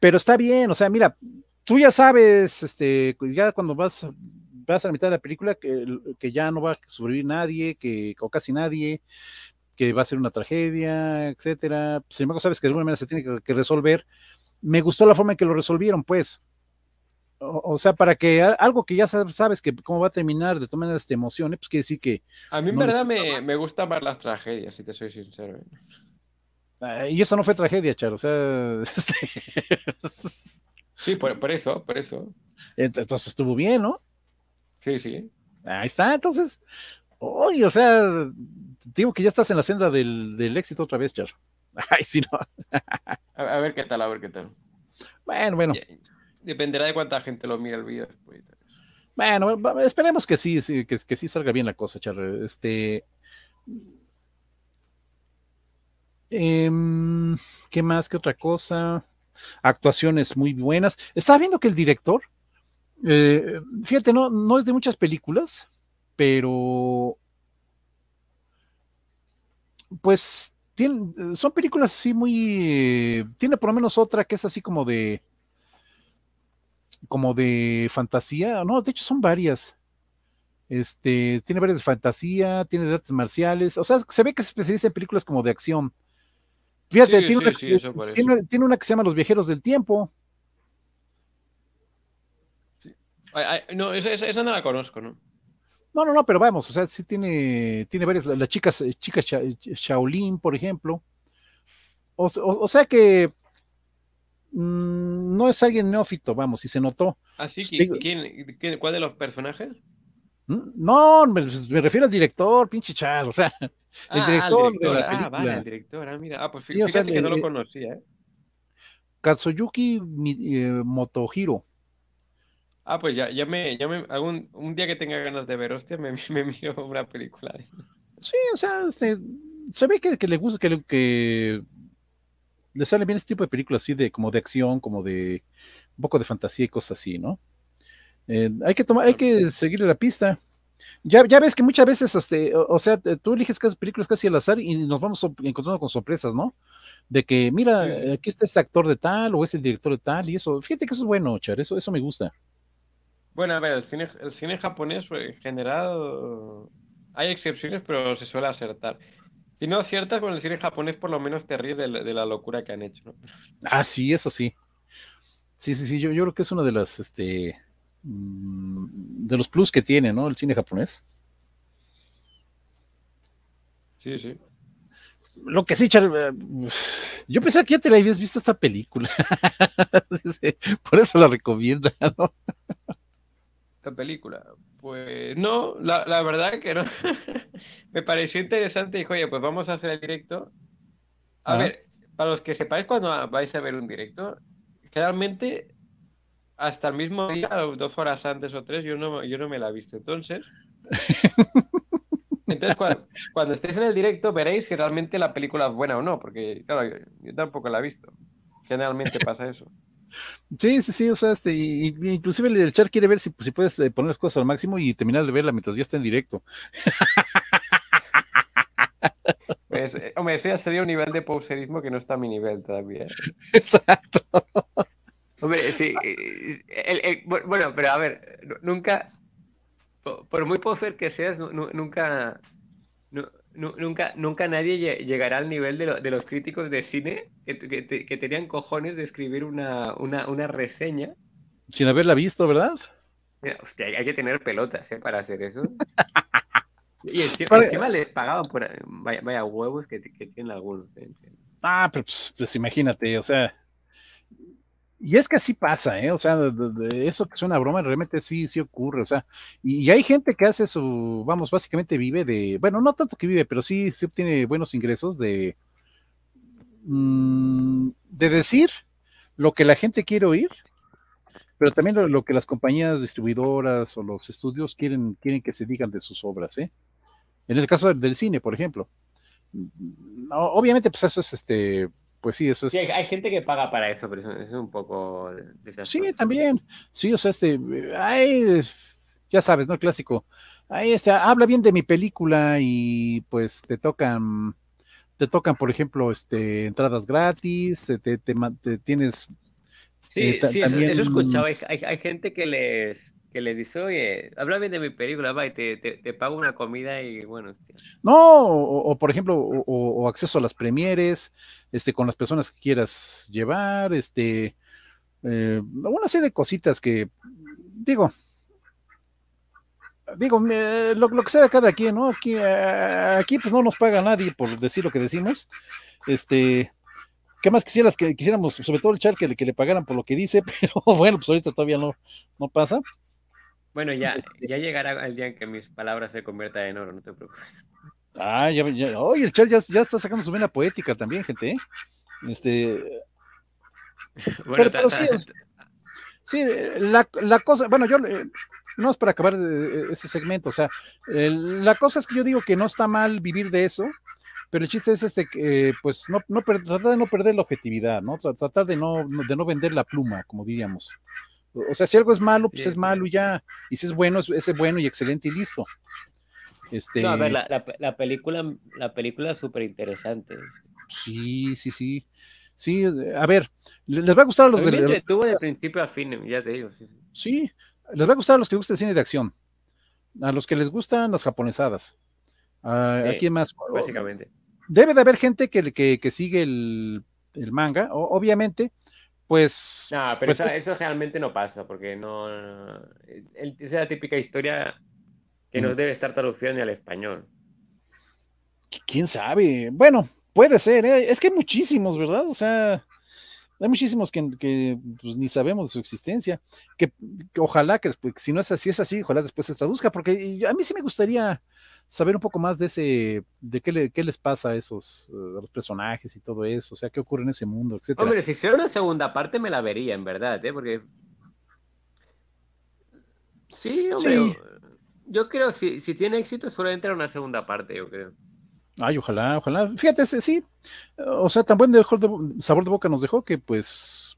Speaker 1: pero está bien, o sea, mira, tú ya sabes, este, ya cuando vas, vas a la mitad de la película que, que ya no va a sobrevivir nadie, que, o casi nadie, que va a ser una tragedia, etcétera. Sin embargo, sabes que de alguna manera se tiene que, resolver. Me gustó la forma en que lo resolvieron, pues. O, sea, para que algo que ya sabes que cómo va a terminar de todas maneras te emocione, pues quiere decir que.
Speaker 2: A mí, en verdad, me, me gusta más las tragedias, si te soy sincero. ¿eh?
Speaker 1: Ah, y eso no fue tragedia, Char, o sea... Este,
Speaker 2: sí, por, eso, por eso.
Speaker 1: Entonces estuvo bien, ¿no? Sí, sí. Ahí está, entonces. Oye, o sea, digo que ya estás en la senda del, éxito otra vez, Char. Ay, si no.
Speaker 2: a, ver qué tal, a ver qué tal. Bueno, bueno. Dependerá de cuánta gente lo mira el video.
Speaker 1: Bueno, esperemos que sí, sí que, que, sí salga bien la cosa, Char. Este, Em, ¿Qué más qué otra cosa? Actuaciones muy buenas. Estaba viendo que el director, eh, fíjate, no, no es de muchas películas, pero pues son películas así muy... Tiene por lo menos otra que es así como de... como de fantasía. No, de hecho son varias. Este, tiene varias de fantasía, tiene de artes marciales. O sea, se ve que se especializa en películas como de acción. Fíjate, tiene, una, que se llama Los Viajeros del Tiempo.
Speaker 2: no, esa, no la conozco, ¿no?
Speaker 1: No, no, no, pero vamos, o sea, sí tiene, tiene varias, las chicas, chicas Shaolin, por ejemplo. O, sea que mm, no es alguien neófito, vamos, y se notó.
Speaker 2: Así ¿Ah, que, ¿quién, ¿cuál de los personajes?
Speaker 1: No, me, refiero al director, pinche Char, o sea, el ah, director, Ah, vale, el director,
Speaker 2: ah, mira, ah, pues sí, fíjate que no lo conocía, ¿eh?
Speaker 1: Katsuyuki eh, Motohiro.
Speaker 2: Ah, pues ya, ya me, ya me algún, un día que tenga ganas de ver, hostia, me, miro una película.
Speaker 1: Sí, o sea, se, ve que, le gusta, que que le sale bien este tipo de películas así de como de acción, como de un poco de fantasía y cosas así, ¿no? Eh, hay que tomar, hay que seguirle la pista. Ya, ves que muchas veces, este, o, sea, tú eliges películas casi al azar y nos vamos encontrando con sorpresas, ¿no? De que, mira, aquí está este actor de tal o es el director de tal y eso. Fíjate que eso es bueno, Char, eso, eso me gusta.
Speaker 2: Bueno, a ver, el cine, japonés pues, en general hay excepciones, pero se suele acertar. Si no aciertas con el cine japonés, por lo menos te ríes de la, locura que han hecho, ¿no?
Speaker 1: Ah, sí, eso sí. Sí, sí, sí, yo, yo creo que es una de las, este, Mm, de los plus que tiene, ¿no? El cine japonés. Sí, sí. Lo que sí, eh, yo pensé que ya te la habías visto esta película. Por eso la recomienda, ¿no?
Speaker 2: Esta película. Pues no, la, verdad que no. Me pareció interesante y oye, pues vamos a hacer el directo. A ver, para los que sepáis cuando vais a ver un directo, generalmente hasta el mismo día, dos horas antes o tres, yo no, yo no me la he visto. Entonces, entonces cuando, estéis en el directo veréis si realmente la película es buena o no, porque yo, tampoco la he visto. Generalmente pasa eso.
Speaker 1: Sí, sí, sí, o sea, este, inclusive el chat quiere ver si, pues, puedes eh, poner las cosas al máximo y terminar de verla mientras ya está en directo.
Speaker 2: Pues, eh, hombre, sería un nivel de pauserismo que no está a mi nivel todavía. ¿eh? Exacto. Hombre, sí. Eh, bueno, pero a ver, nunca, por muy poser que seas, nunca, nunca, nunca nadie llegará al nivel de, los críticos de cine que, tenían cojones de escribir una, reseña.
Speaker 1: Sin haberla visto, ¿verdad?
Speaker 2: Hostia, hay que tener pelotas ¿eh? para hacer eso. y encima, les pagaban por... Vaya, huevos que, tienen algunos. ¿eh?
Speaker 1: Ah, pues, pues imagínate, o sea y es que así pasa, ¿eh? O sea, eso que es una broma, realmente sí, sí ocurre, o sea, y, hay gente que hace su, vamos, básicamente vive de, bueno, no tanto que vive, pero sí, sí obtiene buenos ingresos de, mm, de decir lo que la gente quiere oír, pero también lo, que las compañías distribuidoras o los estudios quieren, quieren que se digan de sus obras, ¿eh? En el caso del, cine, por ejemplo. Mm, obviamente, pues eso es este pues sí, eso es. hay gente
Speaker 2: que paga para eso, pero es un poco Sí,
Speaker 1: también. Sí, o sea, este. Ay, ya sabes, ¿no? clásico. Ahí está, habla bien de mi película y pues te tocan. Te tocan, por ejemplo, este, entradas gratis, te, tienes. Sí, eh, sí eso, escuchaba.
Speaker 2: Hay, gente que le que le dice, oye, bien de mi película, va, te, pago una comida y bueno. Este".
Speaker 1: No, o, por ejemplo, o, acceso a las premieres, este, con las personas que quieras llevar, este, eh, una serie de cositas que, digo, digo, lo, que sea de cada quien, ¿no? Aquí, aquí pues no nos paga nadie por decir lo que decimos, este... ¿Qué más quisieras que quisiéramos, sobre todo el chat, que le, que le pagaran por lo que dice? Pero
Speaker 2: bueno, pues ahorita todavía no, no pasa. Bueno, ya, este, ya llegará el día en que mis palabras se conviertan en oro, no te preocupes.
Speaker 1: Ah, ya, ya. el chat ya, está sacando su vena poética también, gente. Este. Bueno, sí, la, cosa, bueno, yo eh, no es para acabar eh, ese segmento, o sea, la cosa es que yo digo que no está mal vivir de eso, pero el chiste es este, que, eh, pues no, no, tratar de no perder la objetividad, ¿no? Tratar de no, de no vender la pluma, como diríamos. O sea, si algo es malo, pues es malo y ya. Y si es bueno, es, bueno y excelente y listo. Este... a ver,
Speaker 2: este la, película, la película es súper interesante.
Speaker 1: Sí, sí, sí. Sí, a ver, les va a gustar a los de
Speaker 2: principio a fin, ya te digo.
Speaker 1: Sí, les va a gustar a los que gustan gusta el cine de acción, a los que les gustan las japonesadas. Ah, ¿A, más? Básicamente. Debe de haber gente que, que, que sigue el, el manga, obviamente pues... pero pues eso
Speaker 2: realmente no pasa, porque no... Esa es la típica historia que nos mm. debe estar traducida al español.
Speaker 1: ¿Quién sabe? Bueno, puede ser, ¿eh? es que muchísimos, ¿verdad? O sea... Hay muchísimos que, pues, ni sabemos de su existencia, que, ojalá que si no es así, es así, ojalá después se traduzca, porque a mí sí me gustaría saber un poco más de ese, de qué, les pasa a esos, eh, los personajes y todo eso, o sea, qué ocurre en ese mundo, etcétera. Hombre,
Speaker 2: si hiciera una segunda parte me la vería, en verdad, ¿eh? porque... Sí, hombre, Yo, creo, si, si tiene éxito, suele entrar una segunda parte, yo creo.
Speaker 1: Ay, ojalá, ojalá. Fíjate, sí. O sea, tan buen de sabor de boca nos dejó que pues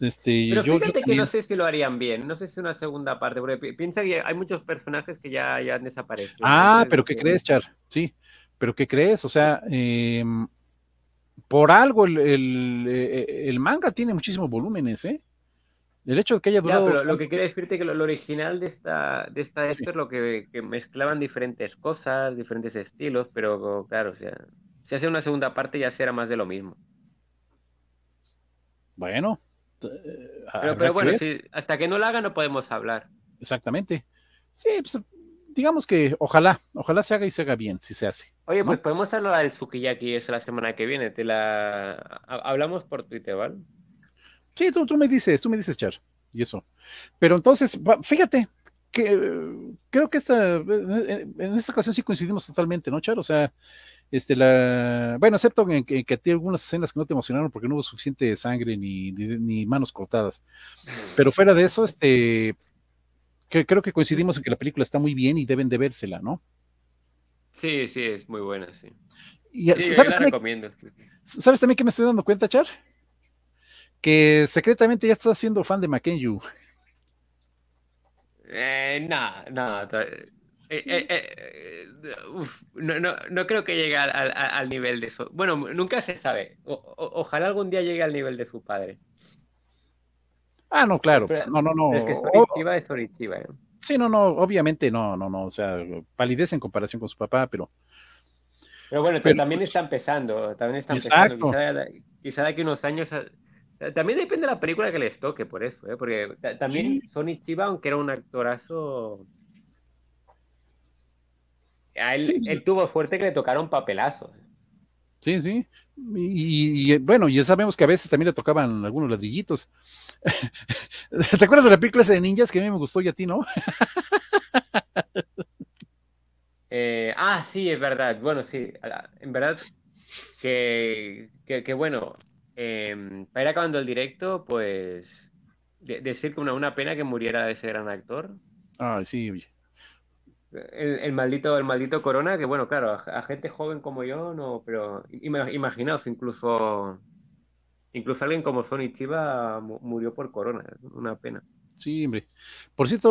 Speaker 1: este, Pero fíjate que no sé
Speaker 2: si lo harían bien, no sé si una segunda parte, porque piensa que hay muchos personajes que ya, han desaparecido. Ah, pero ¿qué crees,
Speaker 1: Char? Sí, pero ¿qué crees? O sea, em, por algo eh, eh, el, manga tiene muchísimos volúmenes, ¿eh? El hecho de que haya durado. pero lo
Speaker 2: que quiero decirte que lo, original de esta, de esta es lo que, mezclaban diferentes cosas, diferentes estilos, pero claro, o sea, si hace una segunda parte ya será más de lo mismo. Bueno. Eh, pero, bueno, hasta que no la haga no podemos hablar. Exactamente. Sí, pues,
Speaker 1: digamos que ojalá, ojalá se haga y se haga bien, si se hace.
Speaker 2: Oye, pues podemos hablar del Sukiyaki esa la semana que viene. Te la hablamos por Twitter, ¿vale?
Speaker 1: Sí, tú, me dices, tú me dices, Char, y eso. Pero entonces, fíjate, que creo que esta, eh, eh, en esta ocasión sí coincidimos totalmente, ¿no, Char? O sea, este, la, bueno, excepto en que, a ti tiene algunas escenas que no te emocionaron porque no hubo suficiente sangre ni, manos cortadas. Pero fuera de eso, este, creo que coincidimos en que la película está muy bien y deben de vérsela, ¿no?
Speaker 2: Sí, sí, es muy buena, sí. Y, la recomiendo.
Speaker 1: ¿Sabes también que me estoy dando cuenta, Char? que secretamente ya está siendo fan de Makenyu.
Speaker 2: Eh, eh, eh, no, no, no, creo que llegue al, nivel de eso. Bueno, nunca se sabe. ojalá algún día llegue al nivel de su padre.
Speaker 1: Ah, no, claro. Pues, no, no, no. Es que
Speaker 2: Sorichiba es Sorichiba.
Speaker 1: Sí, no, no, obviamente no, no, no. O sea, palidez en comparación con su papá, pero...
Speaker 2: Pero bueno, pero, también está empezando, también está empezando. Quizá, de aquí unos años eh, también depende de la película que les toque, por eso, ¿eh? porque también sí. Sonny Chiba, aunque era un actorazo. él, tuvo suerte que le tocaron papelazos.
Speaker 1: Sí, sí. Y, bueno, ya sabemos que a veces también le tocaban algunos ladrillitos. ¿Te acuerdas de la película de ninjas que a mí me gustó y a ti no?
Speaker 2: Eh, ah, sí, es verdad. Bueno, sí, en verdad que, que bueno, Em, para ir acabando el directo, pues decir que una, pena que muriera ese gran actor. Ah, sí, El, maldito, el maldito Corona, que bueno, claro, a, gente joven como yo, no, pero imaginaos, incluso incluso alguien como Sonny Chiva murió por Corona, una pena. Sí, hombre. Por cierto,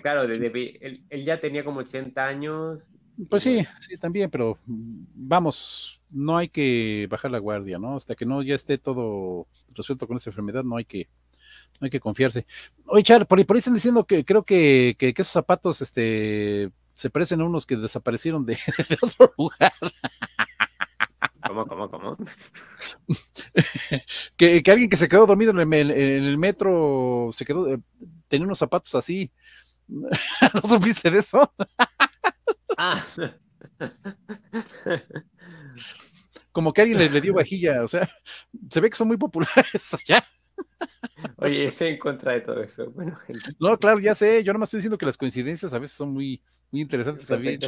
Speaker 2: claro, él, ya tenía como 80 años.
Speaker 1: Pues sí, sí, también, pero vamos, no hay que bajar la guardia, ¿no? Hasta que no ya esté todo resuelto con esa enfermedad, no hay que, no hay que confiarse. Oye, Char, por ahí, están diciendo que creo que, esos zapatos este, se parecen a unos que desaparecieron de, otro lugar.
Speaker 2: ¿Cómo, cómo, cómo?
Speaker 1: que, que, alguien que se quedó dormido en el, metro se quedó, eh, tenía unos zapatos así. ¿No supiste de eso? Ah, como que alguien les le dio vajilla, o sea, se ve que son muy populares allá.
Speaker 2: Oye, estoy en contra de todo eso. Bueno,
Speaker 1: gente. No, claro, ya sé, yo nomás estoy diciendo que las coincidencias a veces son muy, muy interesantes también.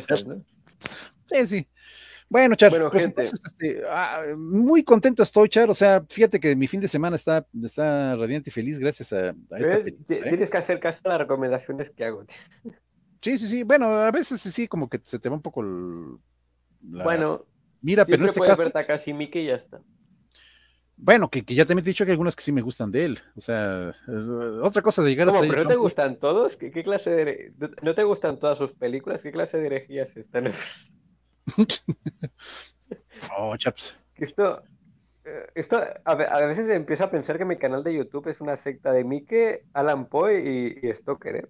Speaker 1: Sí, sí. Bueno, Char, pues, entonces, este, ah, muy contento estoy, Char. O sea, fíjate que mi fin de semana está, está radiante y feliz gracias a, a esta eh,
Speaker 2: ¿eh? Tienes que hacer caso a las recomendaciones que hago. Sí, sí, sí.
Speaker 1: Bueno, a veces sí, sí, como que se te va un poco el, Bueno, mira, pero en este caso...
Speaker 2: y ya está.
Speaker 1: Bueno, que, que, ya te he dicho que algunas que sí me gustan de él. O sea, eh, otra cosa de llegar a ser. ¿Pero no te
Speaker 2: gustan todos? ¿Qué, clase de... ¿No te gustan todas sus películas? ¿Qué clase de herejías están?
Speaker 1: oh,
Speaker 2: chaps. Esto, eh, esto a, veces empiezo a pensar que mi canal de YouTube es una secta de Mike, Alan Poe y, y Stoker. ¿eh?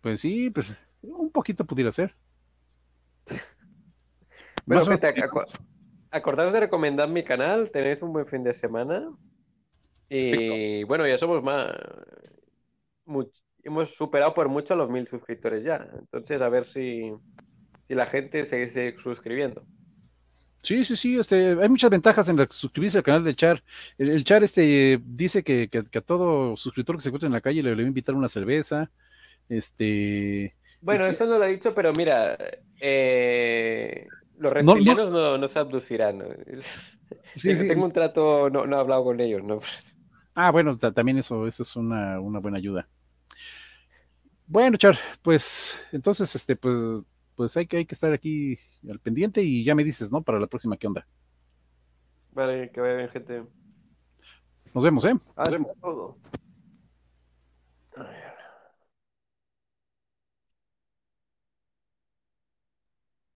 Speaker 1: Pues sí, pues un poquito pudiera ser.
Speaker 2: Bueno, acordaros de recomendar mi canal, tenéis un buen fin de semana. Y bueno, ya somos más. hemos superado por mucho los mil suscriptores ya. Entonces, a ver si, la gente se sigue suscribiendo.
Speaker 1: Sí, sí, sí, este, hay muchas ventajas en suscribirse al canal del Char. El, Char este, dice que, a todo suscriptor que se encuentre en la calle le, le va a invitar una cerveza, este.
Speaker 2: Bueno, eso no lo ha dicho, pero mira, eh, los reptilianos no, no... se abducirán. Tengo un trato, no, he hablado con ellos, Ah,
Speaker 1: bueno, también eso, eso es una, una buena ayuda. Bueno, Char, pues entonces, este, pues, pues hay que, hay que estar aquí al pendiente y ya me dices, ¿no? Para la próxima, ¿qué onda?
Speaker 2: Vale, que vaya bien, gente. Nos vemos, ¿eh? Nos vemos.